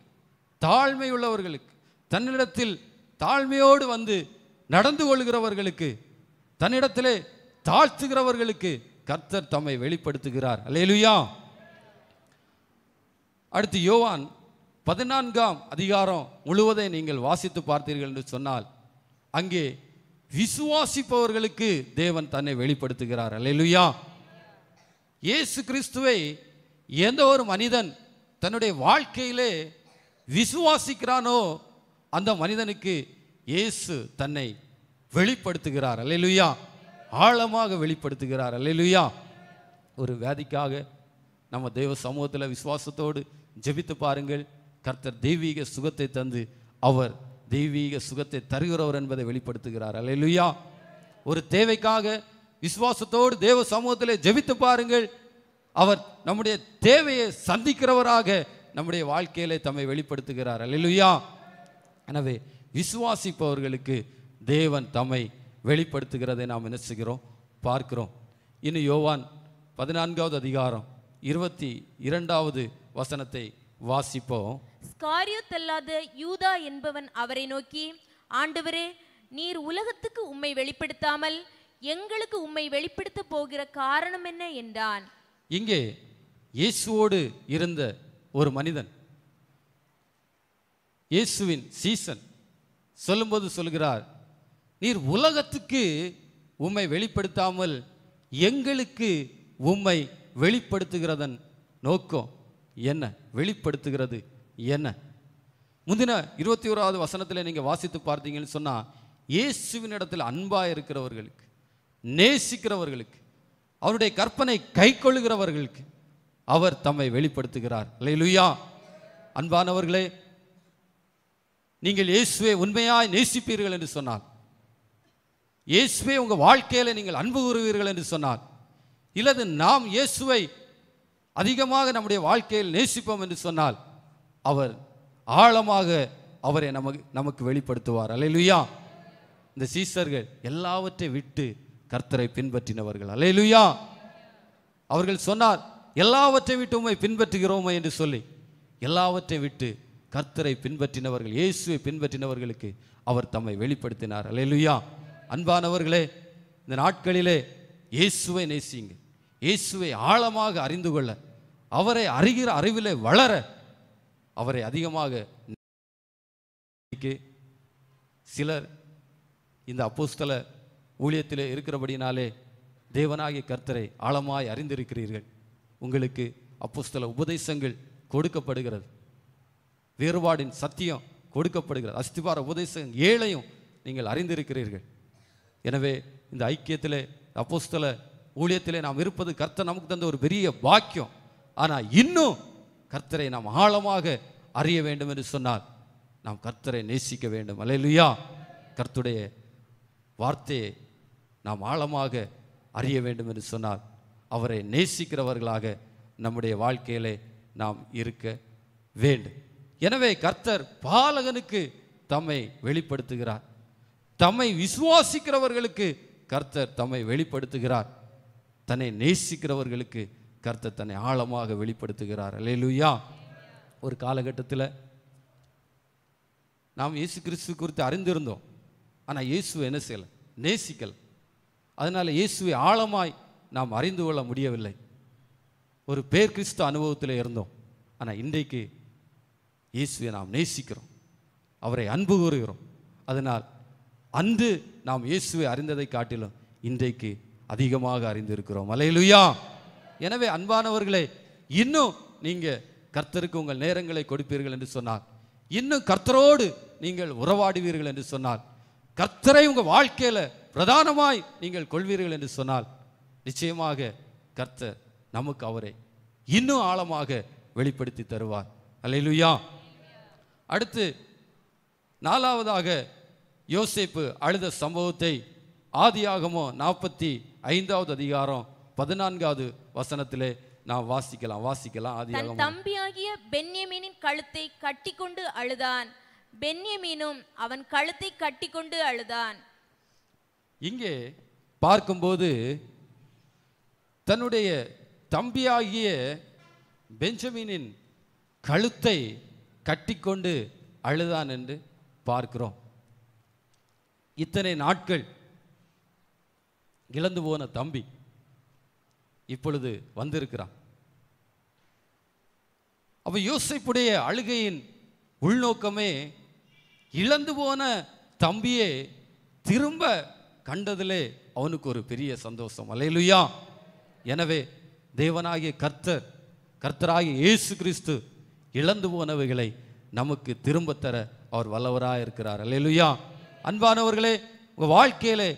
தாழ்மை உள்ளவர்களுக்கு தன்னிடத்தில் தாழ்மையோடு வந்து நடந்து கொள்கிறவர்களுக்கு தன்னிடத்திலே தாழ்த்துகிறவர்களுக்கு கர்த்தர் தம்மை வெளிப்படுத்துகிறார் அல்லேலுயா அடுத்து யோவான் பதினான்காம் அதிகாரம் முழுவதை நீங்கள் வாசித்து பார்த்தீர்கள் என்று சொன்னால் அங்கே விசுவாசிப்பவர்களுக்கு தேவன் தன்னை வெளிப்படுத்துகிறார் அல்லேலுயா இயேசு கிறிஸ்துவை எந்த ஒரு மனிதன் தன்னுடைய வாழ்க்கையிலே விசுவாசிக்கிறானோ அந்த மனிதனுக்கு இயேசு தன்னை வெளிப்படுத்துகிறார் அல்லையா ஆழமாக வெளிப்படுத்துகிறார் அல்லையா ஒரு வேதிக்காக நம்ம தெய்வ சமூகத்தில் விசுவாசத்தோடு ஜெபித்து பாருங்கள் கர்த்தர் தெய்வீக சுகத்தை தந்து அவர் தெய்வீக சுகத்தை தருகிறவர் என்பதை வெளிப்படுத்துகிறார் அல்லையா ஒரு தேவைக்காக விசுவாசத்தோடு தேவ சமூகத்தில் ஜெபித்து பாருங்கள் அவர் நம்முடைய தேவையை சந்திக்கிறவராக நம்முடைய வாழ்க்கையில தம்மை வெளிப்படுத்துகிறார் இல்லையா எனவே விசுவாசிப்பவர்களுக்கு தேவன் தம்மை வெளிப்படுத்துகிறதை நாம் நினைச்சுகிறோம் பார்க்கிறோம் இன்னும் யோவான் பதினான்காவது அதிகாரம் இருபத்தி இரண்டாவது வசனத்தை வாசிப்போம் ஸ்காரியோத் யூதா என்பவன் அவரை நோக்கி ஆண்டவரே நீர் உலகத்துக்கு உம்மை வெளிப்படுத்தாமல் எங்களுக்கு உம்மை வெளிப்படுத்த போகிற காரணம் என்ன என்றான் இங்கே இயேசுவோடு இருந்த ஒரு மனிதன் இயேசுவின் சீசன் சொல்லும்போது சொல்கிறார் நீர் உலகத்துக்கு உம்மை வெளிப்படுத்தாமல் எங்களுக்கு உம்மை வெளிப்படுத்துகிறதன் நோக்கம் என்ன வெளிப்படுத்துகிறது என்ன முந்தின இருபத்தி ஓராவது வசனத்தில் நீங்கள் வாசித்து பார்த்தீங்கன்னு சொன்னால் இயேசுவின் இடத்தில் அன்பாக இருக்கிறவர்களுக்கு நேசிக்கிறவர்களுக்கு அவருடைய கற்பனை கை கொள்ளுகிறவர்களுக்கு அவர் தம்மை வெளிப்படுத்துகிறார் லுயா அன்பானவர்களே நீங்கள் இயேசுவை உண்மையாய் நேசிப்பீர்கள் என்று சொன்னார் இயேசுவை உங்கள் வாழ்க்கையில் நீங்கள் அன்பு கூறுவீர்கள் என்று சொன்னார் இல்லது நாம் இயேசுவை அதிகமாக நம்முடைய வாழ்க்கையில் நேசிப்போம் என்று சொன்னால் அவர் ஆழமாக அவரை நமக்கு நமக்கு வெளிப்படுத்துவார் அலையலுயா இந்த சீசர்கள் எல்லாவற்றை விட்டு கர்த்தரை பின்பற்றினவர்கள் லுயா அவர்கள் சொன்னார் எல்லாவற்றை விட்டு உண்மை பின்பற்றுகிறோமே என்று சொல்லி எல்லாவற்றை விட்டு கர்த்தரை பின்பற்றினவர்கள் இயேசுவை பின்பற்றினவர்களுக்கு அவர் தம்மை வெளிப்படுத்தினார் அலையலுயா அன்பானவர்களே இந்த நாட்களிலே இயேசுவை நேசிங்க இயேசுவை ஆழமாக அறிந்து கொள்ள அவரை அறிகிற அறிவிலே வளர அவரை அதிகமாக சிலர் இந்த அப்போஸ்தல ஊழியத்தில் இருக்கிறபடினாலே தேவனாகிய கர்த்தரை ஆழமாய் அறிந்திருக்கிறீர்கள் உங்களுக்கு அப்போஸ்தல உபதேசங்கள் கொடுக்கப்படுகிறது வேறுபாடின் சத்தியம் கொடுக்கப்படுகிறது அஸ்திபார உபதேசம் ஏழையும் நீங்கள் அறிந்திருக்கிறீர்கள் எனவே இந்த ஐக்கியத்தில் அப்போஸ்தல ஊழியத்திலே நாம் இருப்பது கர்த்தர் நமக்கு தந்த ஒரு பெரிய பாக்கியம் ஆனால் இன்னும் கர்த்தரை நாம் ஆழமாக அறிய வேண்டும் என்று சொன்னால் நாம் கர்த்தரை நேசிக்க வேண்டும் இல்லையா கர்த்துடைய வார்த்தையை நாம் ஆழமாக அறிய வேண்டும் என்று சொன்னார் அவரை நேசிக்கிறவர்களாக நம்முடைய வாழ்க்கையிலே நாம் இருக்க வேண்டும் எனவே கர்த்தர் பாலகனுக்கு தம்மை வெளிப்படுத்துகிறார் தம்மை விசுவாசிக்கிறவர்களுக்கு கர்த்தர் தம்மை வெளிப்படுத்துகிறார் தன்னை நேசிக்கிறவர்களுக்கு கர்த்தர் தன்னை ஆழமாக வெளிப்படுத்துகிறார் அல்லேலுயா ஒரு காலகட்டத்தில் நாம் இயேசு கிறிஸ்து குறித்து அறிந்திருந்தோம் ஆனால் இயேசு என்ன செய்யலை நேசிக்கல் அதனால் இயேசுவை ஆழமாய் நாம் அறிந்து கொள்ள முடியவில்லை ஒரு பேர் கிறிஸ்து அனுபவத்தில் இருந்தோம் ஆனால் இன்றைக்கு இயேசுவை நாம் நேசிக்கிறோம் அவரை அன்பு கூறுகிறோம் அதனால் அன்று நாம் இயேசுவை அறிந்ததை காட்டிலும் இன்றைக்கு அதிகமாக அறிந்திருக்கிறோம் அலையிலுயா எனவே அன்பானவர்களே இன்னும் நீங்கள் கர்த்தருக்கு உங்கள் நேரங்களை கொடுப்பீர்கள் என்று சொன்னார் இன்னும் கர்த்தரோடு நீங்கள் உறவாடுவீர்கள் என்று சொன்னால் கர்த்தரை உங்கள் வாழ்க்கையில் பிரதானமாய் நீங்கள் கொள்வீர்கள் என்று சொன்னால் நிச்சயமாக கர்த்தர் நமக்கு அவரை இன்னும் ஆழமாக வெளிப்படுத்தி தருவார் அலையிலுயா அடுத்து நாலாவதாக யோசிப்பு அழுத சம்பவத்தை ஆதியாகமோ நாற்பத்தி ஐந்தாவது அதிகாரம் பதினான்காவது வசனத்திலே நான் வாசிக்கலாம் வாசிக்கலாம் ஆதியாகமோ தம்பியாகிய பென்யமீனின் கழுத்தை கட்டி கொண்டு அழுதான் பென்யமீனும் அவன் கழுத்தை கட்டி கொண்டு அழுதான் இங்கே பார்க்கும்போது தன்னுடைய தம்பியாகிய பெஞ்சமினின் கழுத்தை கட்டிக்கொண்டு அழுதான் என்று பார்க்கிறோம் இத்தனை நாட்கள் இழந்து போன தம்பி இப்பொழுது வந்திருக்கிறான் அப்ப யோசிப்புடைய அழுகையின் உள்நோக்கமே இழந்து போன தம்பியே திரும்ப கண்டதிலே அவனுக்கு ஒரு பெரிய சந்தோஷம் அலையிலுயா எனவே தேவனாகிய கர்த்தர் கர்த்தராகிய இயேசு கிறிஸ்து இழந்து போனவைகளை நமக்கு திரும்ப தர அவர் வல்லவராக இருக்கிறார் அல்லையா அன்பானவர்களே உங்கள் வாழ்க்கையிலே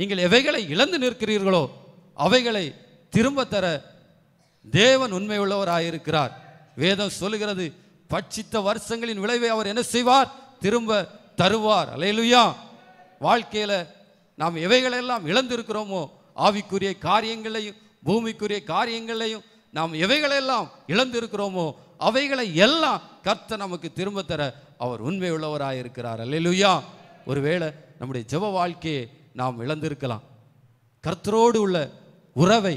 நீங்கள் எவைகளை இழந்து நிற்கிறீர்களோ அவைகளை திரும்ப தர தேவன் உண்மை உள்ளவராக இருக்கிறார் வேதம் சொல்லுகிறது பட்சித்த வருஷங்களின் விளைவை அவர் என்ன செய்வார் திரும்ப தருவார் அலையலுயா வாழ்க்கையில் நாம் எவைகளெல்லாம் இழந்திருக்கிறோமோ ஆவிக்குரிய காரியங்களையும் பூமிக்குரிய காரியங்களையும் நாம் எவைகளெல்லாம் இழந்திருக்கிறோமோ அவைகளை எல்லாம் கர்த்த நமக்கு திரும்ப தர அவர் உண்மை உள்ளவராக இருக்கிறார் அல்லையா ஒருவேளை நம்முடைய ஜெவ வாழ்க்கையை நாம் இழந்திருக்கலாம் கர்த்தரோடு உள்ள உறவை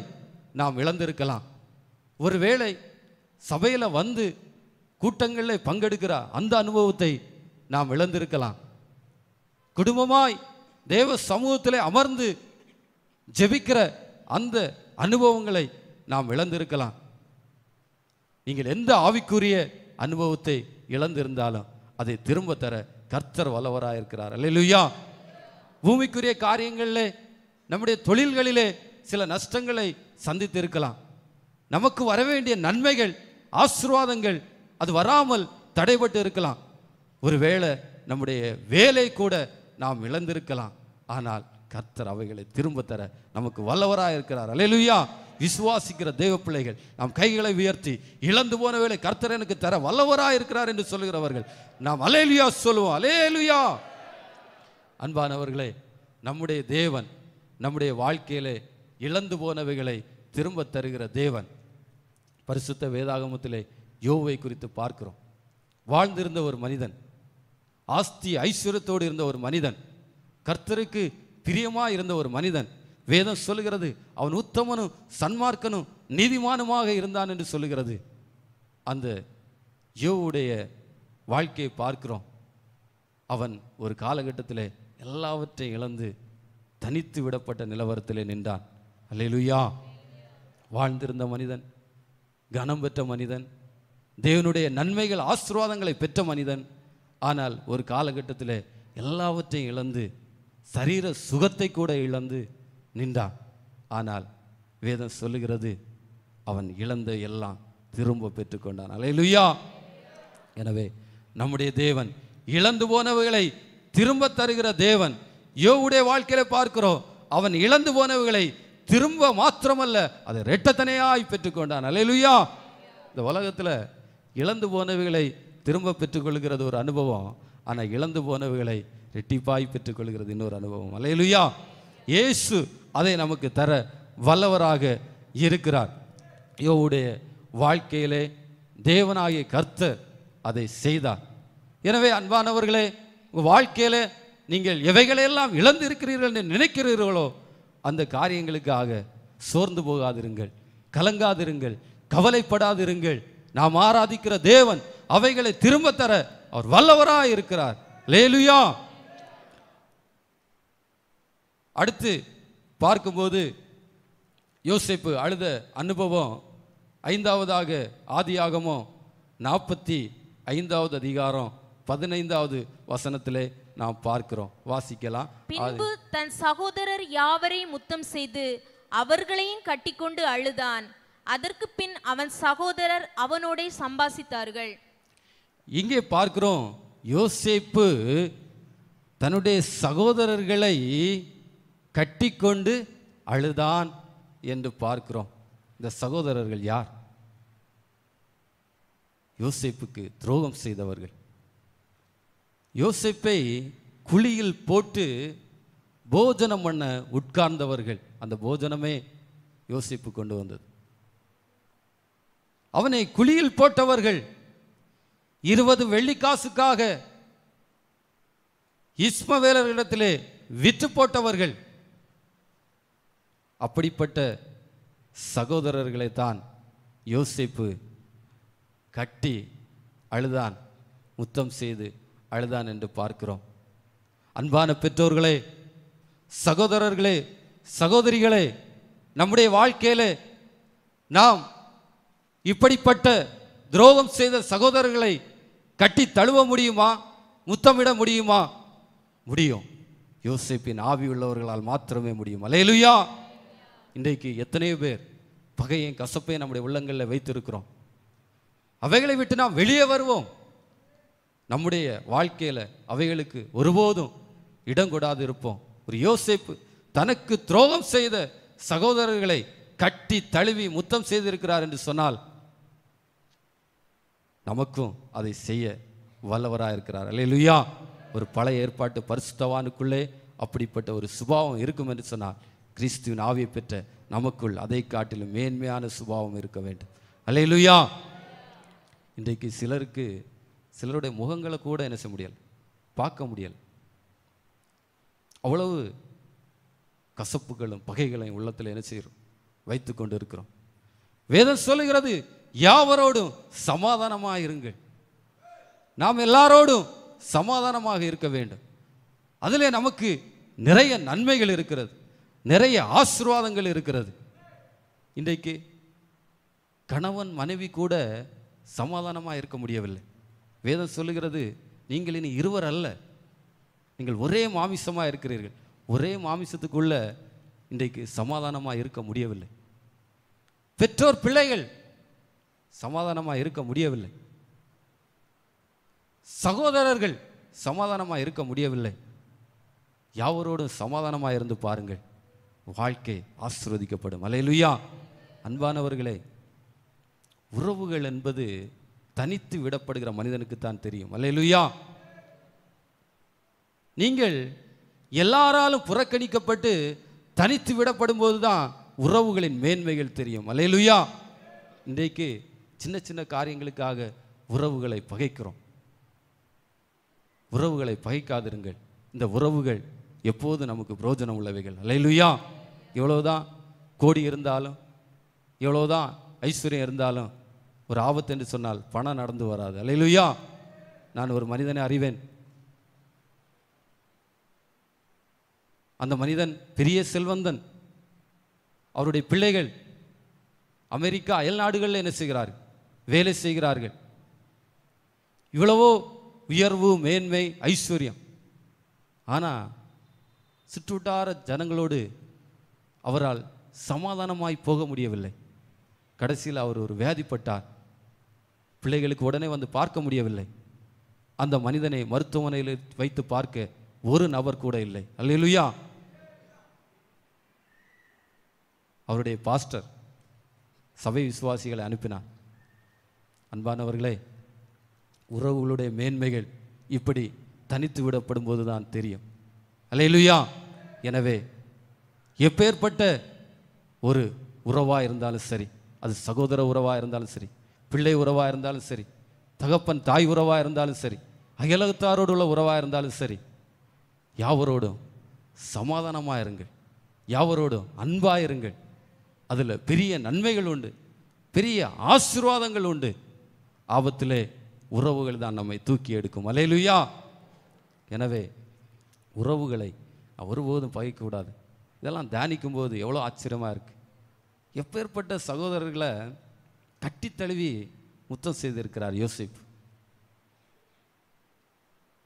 நாம் இழந்திருக்கலாம் ஒருவேளை சபையில் வந்து கூட்டங்களில் பங்கெடுக்கிற அந்த அனுபவத்தை நாம் இழந்திருக்கலாம் குடும்பமாய் தேவ சமூகத்தில் அமர்ந்து ஜெபிக்கிற அந்த அனுபவங்களை நாம் இழந்திருக்கலாம் நீங்கள் எந்த ஆவிக்குரிய அனுபவத்தை இழந்திருந்தாலும் அதை திரும்ப தர கர்த்தர் வல்லவராக இருக்கிறார் அல்லையா பூமிக்குரிய காரியங்களிலே நம்முடைய தொழில்களிலே சில நஷ்டங்களை சந்தித்து இருக்கலாம் நமக்கு வர வேண்டிய நன்மைகள் ஆசிர்வாதங்கள் அது வராமல் தடைபட்டு இருக்கலாம் ஒருவேளை நம்முடைய வேலை கூட நாம் இழந்திருக்கலாம் ஆனால் கர்த்தர் அவைகளை திரும்ப தர நமக்கு வல்லவராக இருக்கிறார் அலையிலுயா விசுவாசிக்கிற தெய்வ பிள்ளைகள் நாம் கைகளை உயர்த்தி இழந்து போன வேலை கர்த்தர் எனக்கு தர வல்லவராக இருக்கிறார் என்று சொல்கிறவர்கள் நாம் அலேலுயா சொல்லுவோம் அலேலுயா அன்பானவர்களே நம்முடைய தேவன் நம்முடைய வாழ்க்கையிலே இழந்து போனவைகளை திரும்ப தருகிற தேவன் பரிசுத்த வேதாகமத்திலே யோவை குறித்து பார்க்கிறோம் வாழ்ந்திருந்த ஒரு மனிதன் ஆஸ்தி ஐஸ்வர்யத்தோடு இருந்த ஒரு மனிதன் கர்த்தருக்கு பிரியமாக இருந்த ஒரு மனிதன் வேதம் சொல்லுகிறது அவன் உத்தமனும் சன்மார்க்கனும் நீதிமானுமாக இருந்தான் என்று சொல்லுகிறது அந்த யோவுடைய வாழ்க்கையை பார்க்கிறோம் அவன் ஒரு காலகட்டத்தில் எல்லாவற்றையும் இழந்து தனித்து விடப்பட்ட நிலவரத்தில் நின்றான் அல்லையிலுயா வாழ்ந்திருந்த மனிதன் கனம் பெற்ற மனிதன் தேவனுடைய நன்மைகள் ஆசீர்வாதங்களை பெற்ற மனிதன் ஆனால் ஒரு காலகட்டத்தில் எல்லாவற்றையும் இழந்து சரீர சுகத்தை கூட இழந்து நின்றான் ஆனால் வேதம் சொல்லுகிறது அவன் இழந்த எல்லாம் திரும்ப பெற்றுக்கொண்டான் அலையலுயா எனவே நம்முடைய தேவன் இழந்து போனவைகளை திரும்ப தருகிற தேவன் யோவுடைய வாழ்க்கையில பார்க்கிறோம் அவன் இழந்து போனவைகளை திரும்ப மாத்திரமல்ல அதை ரெட்டத்தனையாய் பெற்றுக்கொண்டான் அலையலுயா இந்த உலகத்தில் இழந்து போனவைகளை திரும்ப பெற்றுக்கொள்கிறது ஒரு அனுபவம் ஆனால் இழந்து போனவைகளை ரெட்டிப்பாய் பெற்றுக்கொள்கிறது இன்னொரு அனுபவம் அலையலுயா இயேசு அதை நமக்கு தர வல்லவராக இருக்கிறார் யோவுடைய வாழ்க்கையிலே தேவனாகிய கர்த்தர் அதை செய்தார் எனவே அன்பானவர்களே உங்கள் வாழ்க்கையில் நீங்கள் எவைகளையெல்லாம் இழந்து இருக்கிறீர்கள் என்று நினைக்கிறீர்களோ அந்த காரியங்களுக்காக சோர்ந்து போகாதிருங்கள் கலங்காதிருங்கள் கவலைப்படாதிருங்கள் நாம் ஆராதிக்கிற தேவன் அவைகளை திரும்ப தர அவர் வல்லவராக இருக்கிறார் லேலுயா அடுத்து பார்க்கும்போது யோசிப்பு அழுத அனுபவம் ஐந்தாவதாக ஆதியாகமோ நாற்பத்தி ஐந்தாவது அதிகாரம் பதினைந்தாவது வசனத்திலே நாம் பார்க்கிறோம் வாசிக்கலாம் பின்பு தன் சகோதரர் யாவரையும் முத்தம் செய்து அவர்களையும் கட்டிக்கொண்டு அழுதான் அதற்கு பின் அவன் சகோதரர் அவனோட சம்பாசித்தார்கள் இங்கே பார்க்கிறோம் யோசேப்பு தன்னுடைய சகோதரர்களை கட்டிக்கொண்டு அழுதான் என்று பார்க்கிறோம் இந்த சகோதரர்கள் யார் யோசிப்புக்கு துரோகம் செய்தவர்கள் யோசிப்பை குழியில் போட்டு போஜனம் பண்ண உட்கார்ந்தவர்கள் அந்த போஜனமே யோசிப்பு கொண்டு வந்தது அவனை குழியில் போட்டவர்கள் இருபது வெள்ளிக்காசுக்காக இஸ்மவேலர்களிடத்திலே விற்று போட்டவர்கள் அப்படிப்பட்ட சகோதரர்களை தான் யோசிப்பு கட்டி அழுதான் முத்தம் செய்து அழுதான் என்று பார்க்கிறோம் அன்பான பெற்றோர்களே சகோதரர்களே சகோதரிகளே நம்முடைய வாழ்க்கையிலே நாம் இப்படிப்பட்ட துரோகம் செய்த சகோதரர்களை கட்டி தழுவ முடியுமா முத்தமிட முடியுமா முடியும் யோசிப்பின் ஆவி உள்ளவர்களால் மாத்திரமே முடியும் அலையலுயா இன்றைக்கு எத்தனையோ பேர் பகையும் கசப்பையும் நம்முடைய உள்ளங்களில் வைத்திருக்கிறோம் அவைகளை விட்டு நாம் வெளியே வருவோம் நம்முடைய வாழ்க்கையில் அவைகளுக்கு ஒருபோதும் இடம் கூடாது இருப்போம் ஒரு யோசிப்பு தனக்கு துரோகம் செய்த சகோதரர்களை கட்டி தழுவி முத்தம் செய்திருக்கிறார் என்று சொன்னால் நமக்கும் அதை செய்ய வல்லவராக இருக்கிறார் அல்லையா ஒரு பழைய ஏற்பாட்டு பரிசுத்தவானுக்குள்ளே அப்படிப்பட்ட ஒரு சுபாவம் இருக்கும் என்று சொன்னார் கிறிஸ்துவின் ஆவியை பெற்ற நமக்குள் அதை காட்டிலும் மேன்மையான சுபாவம் இருக்க வேண்டும் அலையிலுயா இன்றைக்கு சிலருக்கு சிலருடைய முகங்களை கூட என்ன செய்ய முடியல பார்க்க முடியல அவ்வளவு கசப்புகளும் பகைகளையும் உள்ளத்தில் என்ன செய்கிறோம் வைத்து கொண்டு இருக்கிறோம் வேதம் சொல்லுகிறது யாவரோடும் சமாதானமாக இருங்கள் நாம் எல்லாரோடும் சமாதானமாக இருக்க வேண்டும் அதிலே நமக்கு நிறைய நன்மைகள் இருக்கிறது நிறைய ஆசிர்வாதங்கள் இருக்கிறது இன்றைக்கு கணவன் மனைவி கூட சமாதானமாக இருக்க முடியவில்லை வேதம் சொல்லுகிறது நீங்கள் இனி இருவர் அல்ல நீங்கள் ஒரே மாமிசமாக இருக்கிறீர்கள் ஒரே மாமிசத்துக்குள்ள இன்றைக்கு சமாதானமாக இருக்க முடியவில்லை பெற்றோர் பிள்ளைகள் சமாதானமாக இருக்க முடியவில்லை சகோதரர்கள் சமாதானமாக இருக்க முடியவில்லை யாவரோடும் சமாதானமாக இருந்து பாருங்கள் வாழ்க்கை ஆசிர்வதிக்கப்படும் அலையலுயா அன்பானவர்களே உறவுகள் என்பது தனித்து விடப்படுகிற மனிதனுக்குத்தான் தெரியும் அலையலுயா நீங்கள் எல்லாராலும் புறக்கணிக்கப்பட்டு தனித்து விடப்படும் போது தான் உறவுகளின் மேன்மைகள் தெரியும் அலையலுயா இன்றைக்கு சின்ன சின்ன காரியங்களுக்காக உறவுகளை பகைக்கிறோம் உறவுகளை பகைக்காதிருங்கள் இந்த உறவுகள் எப்போது நமக்கு பிரோஜனம் உள்ளவைகள் அலையலுயா எவ்வளோதான் கோடி இருந்தாலும் எவ்வளோதான் ஐஸ்வர்யம் இருந்தாலும் ஒரு ஆபத்து என்று சொன்னால் பணம் நடந்து வராது அல்லையிலுயா நான் ஒரு மனிதனை அறிவேன் அந்த மனிதன் பெரிய செல்வந்தன் அவருடைய பிள்ளைகள் அமெரிக்கா அயல் நாடுகளில் என்ன செய்கிறார்கள் வேலை செய்கிறார்கள் இவ்வளவோ உயர்வு மேன்மை ஐஸ்வர்யம் ஆனால் சுற்றுவட்டார ஜனங்களோடு அவரால் சமாதானமாய் போக முடியவில்லை கடைசியில் அவர் ஒரு வியாதிப்பட்டார் பிள்ளைகளுக்கு உடனே வந்து பார்க்க முடியவில்லை அந்த மனிதனை மருத்துவமனையில் வைத்து பார்க்க ஒரு நபர் கூட இல்லை அல்லையா அவருடைய பாஸ்டர் சபை விசுவாசிகளை அனுப்பினார் அன்பானவர்களே உறவுகளுடைய மேன்மைகள் இப்படி தனித்து விடப்படும் போதுதான் தெரியும் அல்லையா எனவே எப்பேற்பட்ட ஒரு உறவாக இருந்தாலும் சரி அது சகோதர உறவாக இருந்தாலும் சரி பிள்ளை உறவாக இருந்தாலும் சரி தகப்பன் தாய் உறவாக இருந்தாலும் சரி அகிலகத்தாரோடு உள்ள உறவாக இருந்தாலும் சரி யாவரோடும் சமாதானமாக இருங்கள் யாவரோடும் அன்பாக இருங்கள் அதில் பெரிய நன்மைகள் உண்டு பெரிய ஆசீர்வாதங்கள் உண்டு ஆபத்திலே உறவுகள் தான் நம்மை தூக்கி எடுக்கும் அலையிலுயா எனவே உறவுகளை ஒருபோதும் பகைக்கூடாது இதெல்லாம் தியானிக்கும் போது எவ்வளோ ஆச்சரியமாக இருக்குது எப்பேற்பட்ட சகோதரர்களை கட்டி தழுவி முத்தம் செய்திருக்கிறார் யோசிப்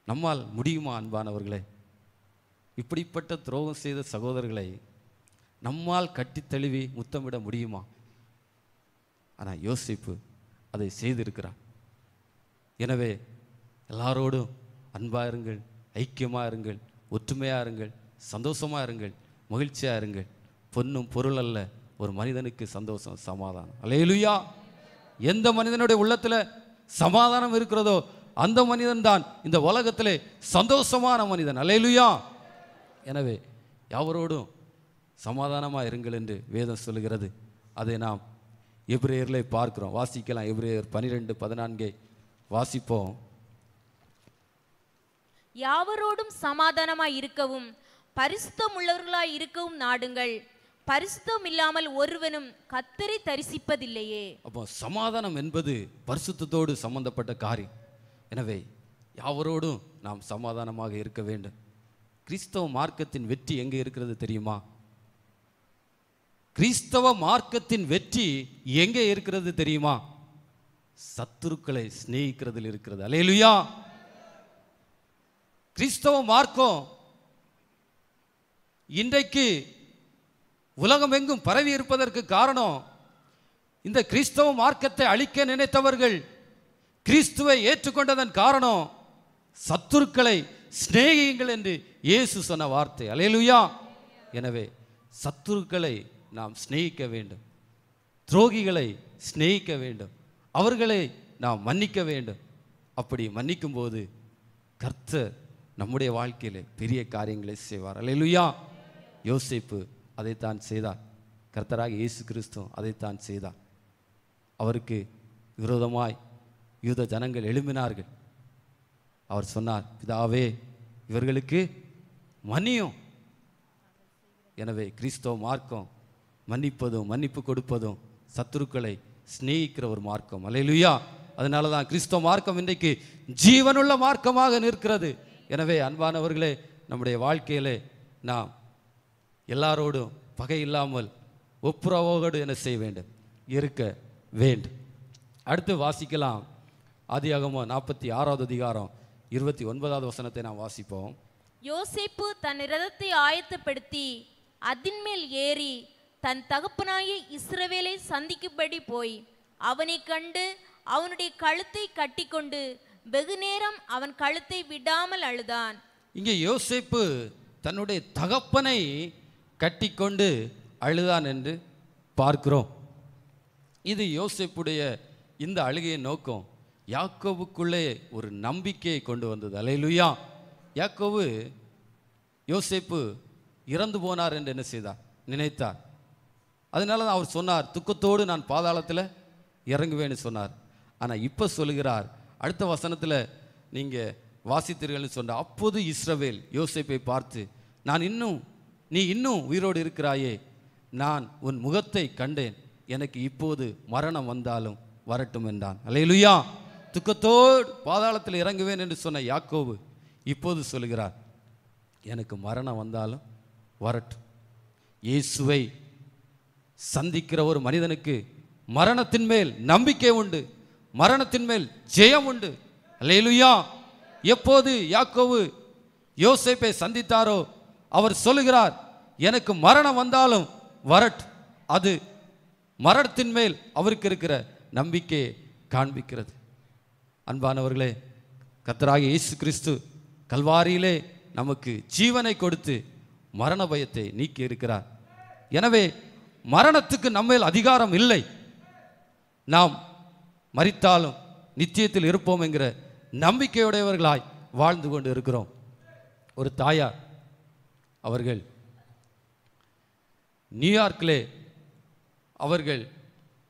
நம்மால் முடியுமா அன்பானவர்களே இப்படிப்பட்ட துரோகம் செய்த சகோதரர்களை நம்மால் கட்டி தழுவி முத்தமிட முடியுமா ஆனால் யோசிப்பு அதை செய்திருக்கிறார் எனவே எல்லாரோடும் அன்பாக இருங்கள் ஐக்கியமாக இருங்கள் ஒற்றுமையாக இருங்கள் சந்தோஷமாக இருங்கள் மகிழ்ச்சியாக இருங்கள் பொண்ணும் பொருள் அல்ல ஒரு மனிதனுக்கு சந்தோஷம் சமாதானம் அலையலுயா எந்த மனிதனுடைய உள்ளத்தில் சமாதானம் இருக்கிறதோ அந்த மனிதன் தான் இந்த உலகத்தில் சந்தோஷமான மனிதன் அலையலுயா எனவே யாவரோடும் சமாதானமாக இருங்கள் என்று வேதம் சொல்கிறது அதை நாம் எப்ரேயரில் பார்க்கிறோம் வாசிக்கலாம் எப்ரேயர் பனிரெண்டு பதினான்கை வாசிப்போம் யாவரோடும் சமாதானமாய் இருக்கவும் பரிசுத்தம் உள்ளவர்களாய் இருக்கவும் நாடுங்கள் பரிசுத்தம் இல்லாமல் ஒருவனும் கத்தரை தரிசிப்பதில்லையே அப்போ சமாதானம் என்பது பரிசுத்தத்தோடு சம்பந்தப்பட்ட காரியம் எனவே யாவரோடும் நாம் சமாதானமாக இருக்க வேண்டும் கிறிஸ்தவ மார்க்கத்தின் வெற்றி எங்கே இருக்கிறது தெரியுமா கிறிஸ்தவ மார்க்கத்தின் வெற்றி எங்கே இருக்கிறது தெரியுமா சத்துருக்களை சிநேகிக்கிறதில் இருக்கிறது அலையலுயா கிறிஸ்தவ மார்க்கம் இன்றைக்கு உலகம் எங்கும் பரவி இருப்பதற்கு காரணம் இந்த கிறிஸ்தவ மார்க்கத்தை அழிக்க நினைத்தவர்கள் கிறிஸ்துவை ஏற்றுக்கொண்டதன் காரணம் சத்துருக்களை சிநேகியுங்கள் என்று இயேசு சொன்ன வார்த்தை அலையலுயா எனவே சத்துருக்களை நாம் சிநேகிக்க வேண்டும் துரோகிகளை சிநேகிக்க வேண்டும் அவர்களை நாம் மன்னிக்க வேண்டும் அப்படி மன்னிக்கும் போது கர்த்தர் நம்முடைய வாழ்க்கையில் பெரிய காரியங்களை செய்வார் அலையலுயா யோசிப்பு அதைத்தான் செய்தார் கர்த்தராக இயேசு கிறிஸ்துவும் அதைத்தான் செய்தார் அவருக்கு விரோதமாய் யூத ஜனங்கள் எழும்பினார்கள் அவர் சொன்னார் பிதாவே இவர்களுக்கு மன்னியும் எனவே கிறிஸ்தோ மார்க்கம் மன்னிப்பதும் மன்னிப்பு கொடுப்பதும் சத்துருக்களை சிநேகிக்கிற ஒரு மார்க்கம் அலையிலுயா அதனால தான் கிறிஸ்தவ மார்க்கம் இன்றைக்கு ஜீவனுள்ள மார்க்கமாக நிற்கிறது எனவே அன்பானவர்களே நம்முடைய வாழ்க்கையிலே நாம் எல்லாரோடும் பகை இல்லாமல் ஒப்புரவோடு என்ன செய்ய வேண்டும் இருக்க வேண்டும் அடுத்து வாசிக்கலாம் ஆதியாகமோ நாற்பத்தி ஆறாவது அதிகாரம் இருபத்தி ஒன்பதாவது வசனத்தை நாம் வாசிப்போம் யோசிப்பு தன் ரதத்தை ஆயத்தப்படுத்தி மேல் ஏறி தன் தகப்பனாய இஸ்ரவேலை சந்திக்கும்படி போய் அவனை கண்டு அவனுடைய கழுத்தை கட்டிக்கொண்டு வெகு நேரம் அவன் கழுத்தை விடாமல் அழுதான் இங்கே யோசிப்பு தன்னுடைய தகப்பனை கட்டிக்கொண்டு அழுதான் என்று பார்க்கிறோம் இது யோசிப்புடைய இந்த அழுகையை நோக்கம் யாக்கோவுக்குள்ளே ஒரு நம்பிக்கையை கொண்டு வந்தது அலையிலுயா யாக்கோவு யோசிப்பு இறந்து போனார் என்று என்ன செய்தார் நினைத்தார் அதனால தான் அவர் சொன்னார் துக்கத்தோடு நான் பாதாளத்தில் இறங்குவேன்னு சொன்னார் ஆனால் இப்போ சொல்லுகிறார் அடுத்த வசனத்தில் நீங்கள் வாசித்தீர்கள்னு சொன்னார் அப்போது இஸ்ரவேல் யோசிப்பை பார்த்து நான் இன்னும் நீ இன்னும் உயிரோடு இருக்கிறாயே நான் உன் முகத்தை கண்டேன் எனக்கு இப்போது மரணம் வந்தாலும் வரட்டும் என்றான் அலையலுயா துக்கத்தோடு பாதாளத்தில் இறங்குவேன் என்று சொன்ன யாக்கோவு இப்போது சொல்கிறார் எனக்கு மரணம் வந்தாலும் வரட்டும் இயேசுவை சந்திக்கிற ஒரு மனிதனுக்கு மரணத்தின் மேல் நம்பிக்கை உண்டு மரணத்தின் மேல் ஜெயம் உண்டு அலையலுயா எப்போது யாக்கோவு யோசேப்பை சந்தித்தாரோ அவர் சொல்லுகிறார் எனக்கு மரணம் வந்தாலும் வரட் அது மரணத்தின் மேல் அவருக்கு இருக்கிற நம்பிக்கையை காண்பிக்கிறது அன்பானவர்களே கத்தராக இயேசு கிறிஸ்து கல்வாரியிலே நமக்கு ஜீவனை கொடுத்து மரண பயத்தை நீக்கி இருக்கிறார் எனவே மரணத்துக்கு நம்மேல் அதிகாரம் இல்லை நாம் மறித்தாலும் நிச்சயத்தில் இருப்போம் என்கிற நம்பிக்கையுடையவர்களாய் வாழ்ந்து கொண்டு இருக்கிறோம் ஒரு தாயார் அவர்கள் நியூயார்க்கிலே அவர்கள்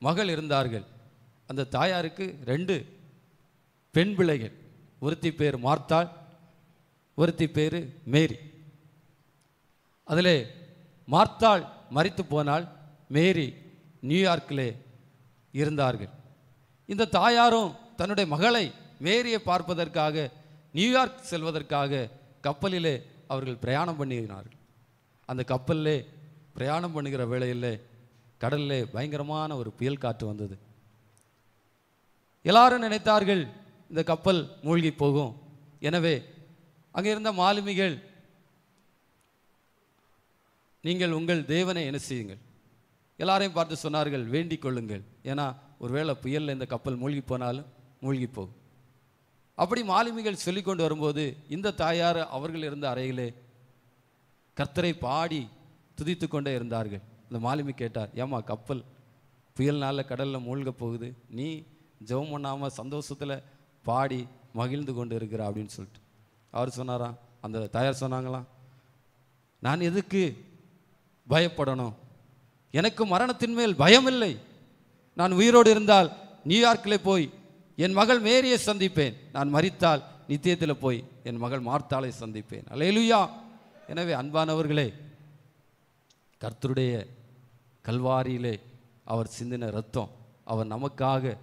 மகள் இருந்தார்கள் அந்த தாயாருக்கு ரெண்டு பெண் பிள்ளைகள் ஒருத்தி பேர் மார்த்தாள் ஒருத்தி பேர் மேரி அதில் மார்த்தாள் மறித்து போனால் மேரி நியூயார்க்கிலே இருந்தார்கள் இந்த தாயாரும் தன்னுடைய மகளை மேரியை பார்ப்பதற்காக நியூயார்க் செல்வதற்காக கப்பலிலே அவர்கள் பிரயாணம் பண்ணினார்கள் அந்த கப்பலில் பிரயாணம் பண்ணுகிற வேளையில் கடல்லே பயங்கரமான ஒரு புயல் காற்று வந்தது எல்லாரும் நினைத்தார்கள் இந்த கப்பல் மூழ்கி போகும் எனவே அங்கே இருந்த மாலுமிகள் நீங்கள் உங்கள் தேவனை என்ன செய்யுங்கள் எல்லாரையும் பார்த்து சொன்னார்கள் வேண்டிக் கொள்ளுங்கள் ஏன்னா ஒருவேளை புயலில் இந்த கப்பல் மூழ்கி போனாலும் மூழ்கி போகும் அப்படி மாலுமிகள் சொல்லிக்கொண்டு வரும்போது இந்த தாயார் அவர்கள் இருந்த அறையிலே கர்த்தரை பாடி துதித்து கொண்டே இருந்தார்கள் இந்த மாலுமி கேட்டார் ஏமா கப்பல் புயல் நாளில் கடலில் மூழ்க போகுது நீ ஜெபம் பண்ணாமல் சந்தோஷத்தில் பாடி மகிழ்ந்து கொண்டு இருக்கிற அப்படின்னு சொல்லிட்டு அவர் சொன்னாராம் அந்த தாயார் சொன்னாங்களாம் நான் எதுக்கு பயப்படணும் எனக்கு மரணத்தின் மேல் பயம் இல்லை நான் உயிரோடு இருந்தால் நியூயார்க்கில் போய் என் மகள் மேரியை சந்திப்பேன் நான் மறித்தால் நித்தியத்தில் போய் என் மகள் மார்த்தாலை சந்திப்பேன் அலையலுயா எனவே அன்பானவர்களே கர்த்தருடைய கல்வாரியிலே அவர் சிந்தின ரத்தம் அவர் நமக்காக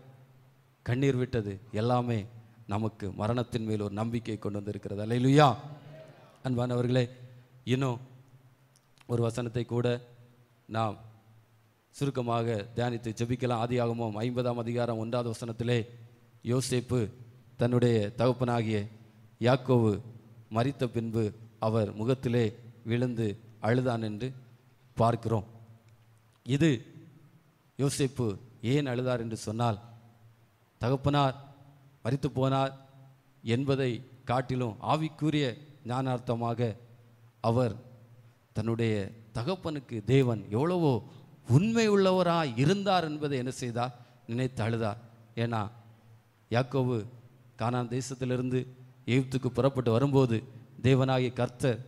கண்ணீர் விட்டது எல்லாமே நமக்கு மரணத்தின் மேல் ஒரு நம்பிக்கை கொண்டு வந்திருக்கிறது அலையலுயா அன்பானவர்களே இன்னும் ஒரு வசனத்தை கூட நாம் சுருக்கமாக தியானித்து ஜபிக்கலாம் ஆதியாகமும் ஐம்பதாம் அதிகாரம் ஒன்றாவது வசனத்திலே யோசேப்பு தன்னுடைய தகப்பனாகிய யாக்கோவு மறித்த பின்பு அவர் முகத்திலே விழுந்து அழுதான் என்று பார்க்கிறோம் இது யோசேப்பு ஏன் அழுதார் என்று சொன்னால் தகப்பனார் மறித்து போனார் என்பதை காட்டிலும் ஆவிக்குரிய ஞானார்த்தமாக அவர் தன்னுடைய தகப்பனுக்கு தேவன் எவ்வளவோ உண்மை உள்ளவராக இருந்தார் என்பதை என்ன செய்தார் நினைத்து அழுதார் ஏன்னா யாக்கோவு கானான் தேசத்திலிருந்து எகிப்துக்கு புறப்பட்டு வரும்போது தேவனாகி கர்த்தர்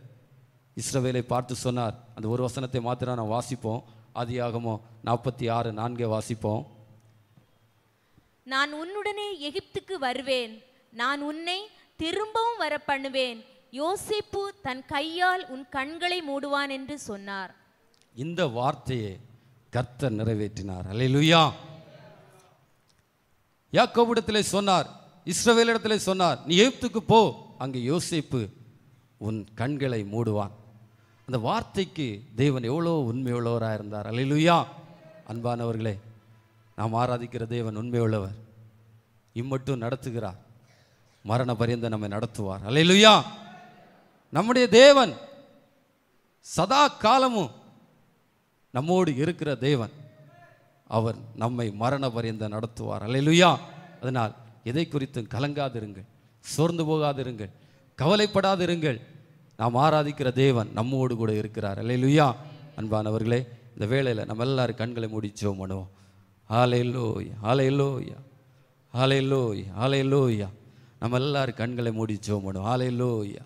இஸ்ரவேலை பார்த்து சொன்னார் அந்த ஒரு வசனத்தை மாத்திரம் நான் வாசிப்போம் ஆதியாகமோ நாற்பத்தி ஆறு நான்கே வாசிப்போம் நான் உன்னுடனே எகிப்துக்கு வருவேன் நான் உன்னை திரும்பவும் வர பண்ணுவேன் யோசிப்பு தன் கையால் உன் கண்களை மூடுவான் என்று சொன்னார் இந்த வார்த்தையை கர்த்தர் நிறைவேற்றினார் அலையிலுயா யாக்கோவிடத்தில் சொன்னார் இஸ்ரவேலிடத்திலே சொன்னார் நீ எழுத்துக்கு போ அங்கே யோசிப்பு உன் கண்களை மூடுவான் அந்த வார்த்தைக்கு தேவன் எவ்வளோ உண்மையுள்ளவராக இருந்தார் அலையிலுயா அன்பானவர்களே நாம் ஆராதிக்கிற தேவன் உண்மையுள்ளவர் இம்மட்டும் நடத்துகிறார் மரண பரியந்த நம்மை நடத்துவார் அலையிலுயா நம்முடைய தேவன் சதா காலமும் நம்மோடு இருக்கிற தேவன் அவர் நம்மை மரண பரியந்த நடத்துவார் அலையிலுயா அதனால் எதை குறித்தும் கலங்காதிருங்கள் சோர்ந்து போகாதிருங்கள் கவலைப்படாதிருங்கள் நாம் ஆராதிக்கிற தேவன் நம்மோடு கூட இருக்கிறார் அலையிலுயா அன்பானவர்களே இந்த வேளையில் நம்ம எல்லாரும் கண்களை முடிச்சோம் பண்ணுவோம் ஆலையிலோய் ஆலையிலோயா ஆலையிலோய் ஆலையிலோயா நம்ம எல்லாரும் கண்களை முடிச்சோம் பண்ணுவோம் ஆலையிலோயா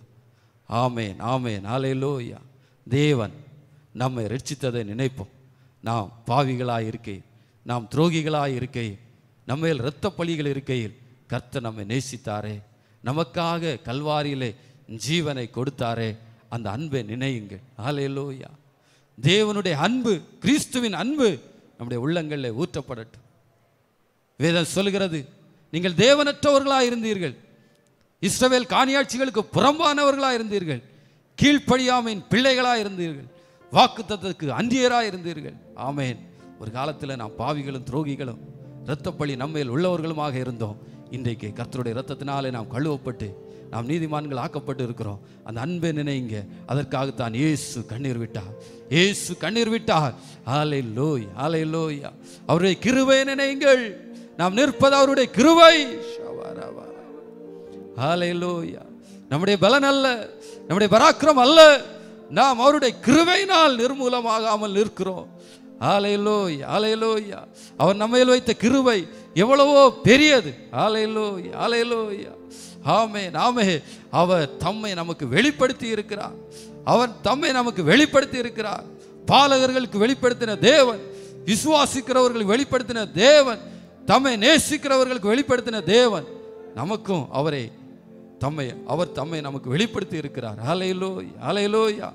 ஆமேன் ஆமேன் ஆலையிலோயா தேவன் நம்மை ரட்சித்ததை நினைப்போம் நாம் பாவிகளாக இருக்கேன் நாம் துரோகிகளாக இருக்கையில் நம்மையில் இரத்த பலிகள் இருக்கையில் கர்த்த நம்மை நேசித்தாரே நமக்காக கல்வாரியிலே ஜீவனை கொடுத்தாரே அந்த அன்பை நினையுங்கள் ஆலையிலோயா தேவனுடைய அன்பு கிறிஸ்துவின் அன்பு நம்முடைய உள்ளங்களில் ஊற்றப்படட்டும் வேதம் சொல்கிறது நீங்கள் தேவனற்றவர்களாக இருந்தீர்கள் இஸ்ரவேல் காணியாட்சிகளுக்கு புறம்பானவர்களாக இருந்தீர்கள் கீழ்ப்படியாமையின் பிள்ளைகளாக இருந்தீர்கள் வாக்குத்தத்துக்கு தத்தத்துக்கு அந்தியராக இருந்தீர்கள் ஆமேன் ஒரு காலத்தில் நாம் பாவிகளும் துரோகிகளும் இரத்தப்பழி நம்மையில் உள்ளவர்களுமாக இருந்தோம் இன்றைக்கு கர்த்தருடைய இரத்தத்தினாலே நாம் கழுவப்பட்டு நாம் நீதிமான்கள் ஆக்கப்பட்டு இருக்கிறோம் அந்த அன்பை நினைங்க அதற்காகத்தான் ஏசு கண்ணீர் விட்டார் ஏசு கண்ணீர் விட்டார் ஆலை லோய் ஆலை லோயா அவருடைய கிருவை நினைங்கள் நாம் நிற்பது அவருடைய கிருவை ஆலை லோய்யா நம்முடைய பலன் அல்ல நம்முடைய பராக்கிரம் அல்ல நாம் அவருடைய கிருவையினால் நிர்மூலமாகாமல் நிற்கிறோம் ஆலையிலோய் ஆலையிலோய்யா அவர் நம்ம வைத்த கிருவை எவ்வளவோ பெரியது ஆலையிலோய் ஆலையிலோய்யா ஆமே நாமே அவர் தம்மை நமக்கு வெளிப்படுத்தி இருக்கிறார் அவன் தம்மை நமக்கு வெளிப்படுத்தி இருக்கிறார் பாலகர்களுக்கு வெளிப்படுத்தின தேவன் விசுவாசிக்கிறவர்களுக்கு வெளிப்படுத்தின தேவன் தம்மை நேசிக்கிறவர்களுக்கு வெளிப்படுத்தின தேவன் நமக்கும் அவரை தம்மை அவர் தம்மை நமக்கு வெளிப்படுத்தி இருக்கிறார் அலையிலோய் அலையிலோயா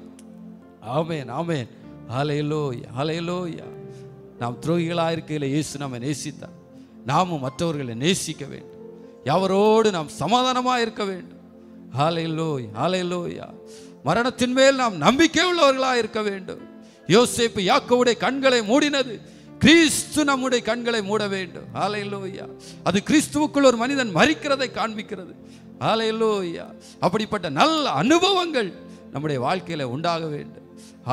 ஆமேன் ஆமேன் நாம் துரோகிகளாக இருக்கையில் இயேசு நம்ம நேசித்தார் நாமும் மற்றவர்களை நேசிக்க வேண்டும் எவரோடு நாம் சமாதானமாக இருக்க வேண்டும் ஆலையிலோய் ஆலையிலோயா மரணத்தின் மேல் நாம் நம்பிக்கை உள்ளவர்களாக இருக்க வேண்டும் யோசிப்பு யாக்கோவுடைய கண்களை மூடினது கிறிஸ்து நம்முடைய கண்களை மூட வேண்டும் ஆலையிலோயா அது கிறிஸ்துவுக்குள் ஒரு மனிதன் மறிக்கிறதை காண்பிக்கிறது ஐயா அப்படிப்பட்ட நல்ல அனுபவங்கள் நம்முடைய வாழ்க்கையில் உண்டாக வேண்டும்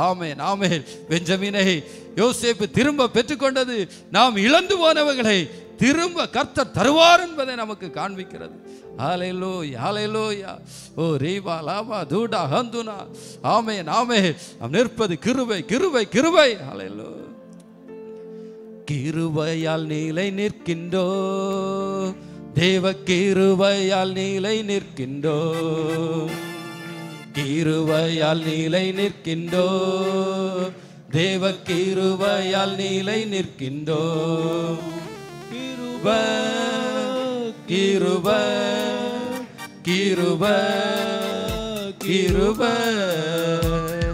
ஆமேன் நாமே பெஞ்சமினை யோசேப்பு திரும்ப பெற்றுக்கொண்டது நாம் இழந்து போனவர்களை திரும்ப கர்த்தர் தருவார் என்பதை நமக்கு காண்பிக்கிறது ஆலையிலோ யாலையிலோயா ஓ ரீவா லாபா தூடா ஹந்துனா ஆமே நாமே நாம் நிற்பது கிருவை கிருவை கிருவை ஆலையிலோ கிருவையால் நீலை நிற்கின்றோ தேவ கிருவையால் நீலை நிற்கின்றோ கிருவையால் நிலை நிற்கின்றோ தேவ கிருவையால் நிலை நிற்கின்றோ கிருப கிருப கிருப கிருப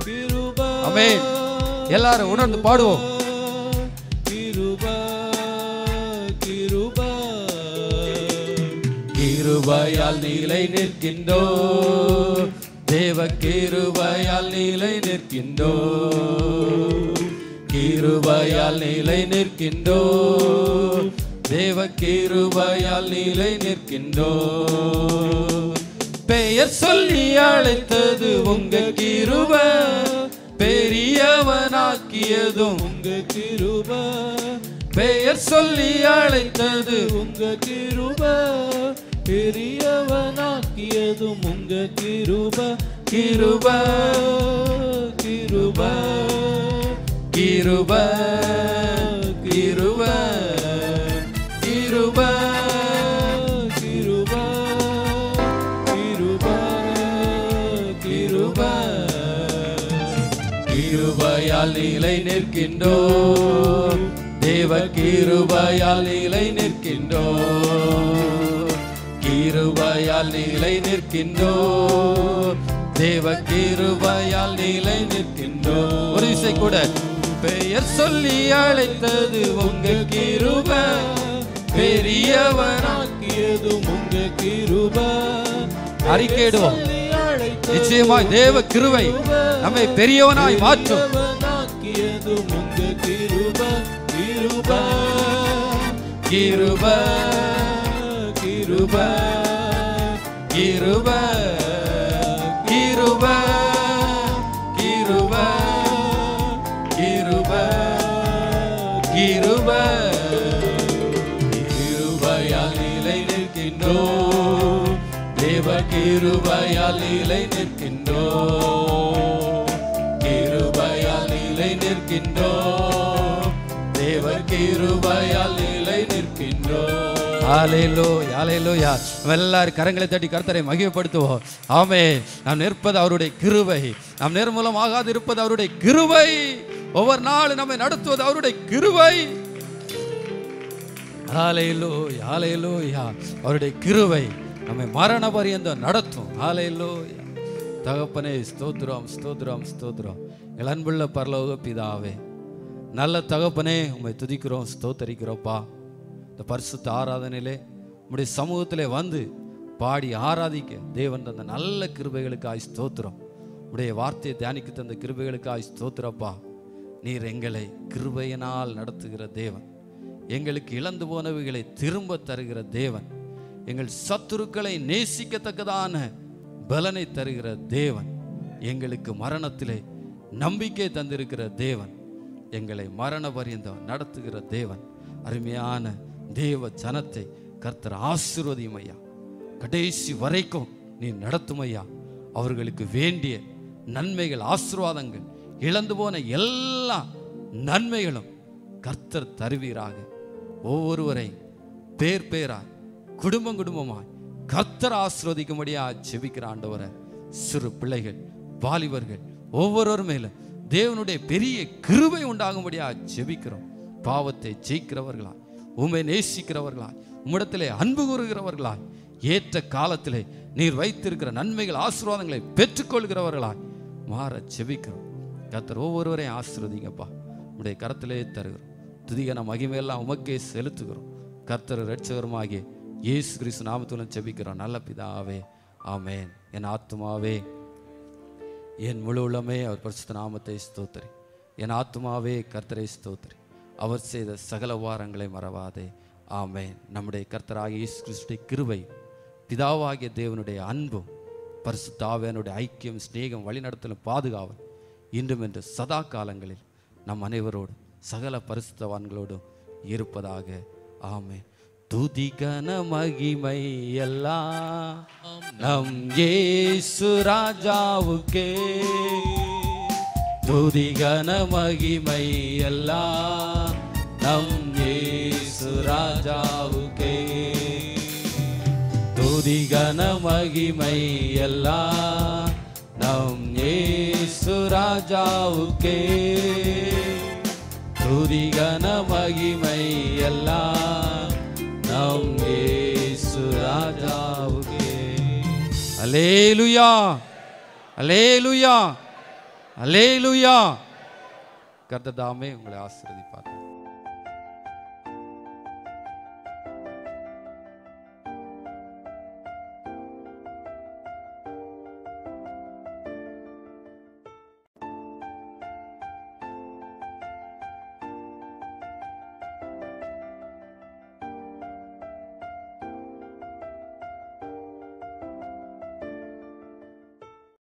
கிருப அமே எல்லாரும் உணர்ந்து பாடுவோம் கிருபையால் நிலை நிற்கின்றோ தேவ கிருபையால் நிலை நிற்கின்றோ கிருபையால் நிலை நிற்கின்றோ தேவ கிருபையால் நிலை நிற்கின்றோ பெயர் சொல்லி அழைத்தது உங்க கிருப பெரியவனாக்கியதும் உங்க கிருப பெயர் சொல்லி அழைத்தது உங்க கிருப பெரியவனாக்கியதும் உங்க கிருப கிருப கிருப கிருப கிருப கிருப கிருபையால் நிலை நிற்கின்றோ தேவ கிருபையால் நிலை நிற்கின்றோ கிருபையால் நிலை நிற்கின்றோ தேவ கிருபையால் நிலை நிற்கின்றோ ஒரு இசை கூட பெயர் சொல்லி அழைத்தது உங்கள் கிருப பெரியவனாக்கியது உங்கள் கிருப அறிக்கையிடுவோம் நிச்சயமாய் தேவ கிருவை நம்மை பெரியவனாய் மாற்றும் கிருப கிருப கிருப கிருப கிருப கிருப கிருப கிருப கிருபையால் நிலை நிற்கின்றோ தேவ கிருபையால் நிலை நிற்கின்றோ கிருபையால் நிலை நிற்கின்றோ தேவ கிருப நம்ம எல்லாரும் கரங்களை தட்டி கருத்தரை மகிமைப்படுத்துவோம் ஆமே நாம் நிற்பது அவருடைய கிருவை நாம் நிர்மூலம் ஆகாது இருப்பது அவருடைய கிருவை ஒவ்வொரு நாள் நம்மை நடத்துவது அவருடைய கிருவை ஆலையிலோ யா அவருடைய கிருவை நம்மை மரண பரியந்தம் நடத்தும் ஆலையிலோ தகப்பனே ஸ்தோத்ரம் ஸ்தோத்ரம் ஸ்தோத்ரம் இளன்புள்ள பரலோக பிதாவே நல்ல தகப்பனே உண்மை துதிக்கிறோம் ஸ்தோத்தரிக்கிறோப்பா இந்த பரிசுத்த ஆராதனையிலே உடைய சமூகத்திலே வந்து பாடி ஆராதிக்க தேவன் தந்த நல்ல கிருபைகளுக்காய் ஸ்தோத்திரம் உடைய வார்த்தையை தியானிக்கு தந்த கிருபைகளுக்காய் ஸ்தோத்திரப்பா நீர் எங்களை கிருபையினால் நடத்துகிற தேவன் எங்களுக்கு இழந்து போனவைகளை திரும்ப தருகிற தேவன் எங்கள் சத்துருக்களை நேசிக்கத்தக்கதான பலனை தருகிற தேவன் எங்களுக்கு மரணத்திலே நம்பிக்கை தந்திருக்கிற தேவன் எங்களை மரண பரியந்தம் நடத்துகிற தேவன் அருமையான தேவ ஜனத்தை கர்த்தர் ஆசிர்வதியும் ஐயா கடைசி வரைக்கும் நீ நடத்தும் ஐயா அவர்களுக்கு வேண்டிய நன்மைகள் ஆசிர்வாதங்கள் இழந்து போன எல்லா நன்மைகளும் கர்த்தர் தருவீராக ஒவ்வொருவரையும் பேர் பேராய் குடும்பம் குடும்பமாய் கர்த்தர் ஆசிர்வதிக்கும்படியா செபிக்கிற ஆண்டவரை சிறு பிள்ளைகள் வாலிபர்கள் ஒவ்வொருவர் மேலும் தேவனுடைய பெரிய கிருபை உண்டாகும்படியா செபிக்கிறோம் பாவத்தை ஜெயிக்கிறவர்களா உண்மை நேசிக்கிறவர்களாய் உம்மிடத்திலே அன்பு கூறுகிறவர்களாய் ஏற்ற காலத்திலே நீர் வைத்திருக்கிற நன்மைகள் ஆசீர்வாதங்களை பெற்றுக்கொள்கிறவர்களாய் மாற செவிக்கிறோம் கத்தர் ஒவ்வொருவரையும் ஆசீர்வதிங்கப்பா உடைய கரத்திலே தருகிறோம் துதிகன மகிமையெல்லாம் உமக்கே செலுத்துகிறோம் கர்த்தர் ரட்சகருமாகிய இயேசு கிறிஸ்து நாமத்துடன் செபிக்கிறோம் நல்ல பிதாவே ஆமேன் என் ஆத்மாவே என் முழு உள்ளமே அவர் பரிசுத்த நாமத்தை ஸ்தோத்திரி என் ஆத்மாவே கர்த்தரை ஸ்தோத்திரி அவர் செய்த சகல வாரங்களை மறவாதே ஆமே நம்முடைய கர்த்தராகிய இயேசு கிறிஸ்துடைய கிருவை பிதாவாகிய தேவனுடைய அன்பும் பரிசுத்தாவியனுடைய ஐக்கியம் ஸ்நேகம் வழிநடத்தலும் பாதுகாவல் இன்றும் என்று சதா காலங்களில் நம் அனைவரோடு சகல பரிசுத்தவான்களோடும் இருப்பதாக ஆமே கன மகிமை எல்லாம் நம் ஏசு ராஜாவுக்கே கன மகிமை எல்லாம் நம் ஏசு ராஜாவுக்கே துதி கன மகிமை எல்லா நம் ஏசு ராஜாவுக்கே துதி கன மகிமை எல்லா நம் ஏசு ராஜாவுக்கே அலேலுயா அலேலுயா அலேலுயா கர்த்ததாமே உங்களை ஆசிரதிப்பார்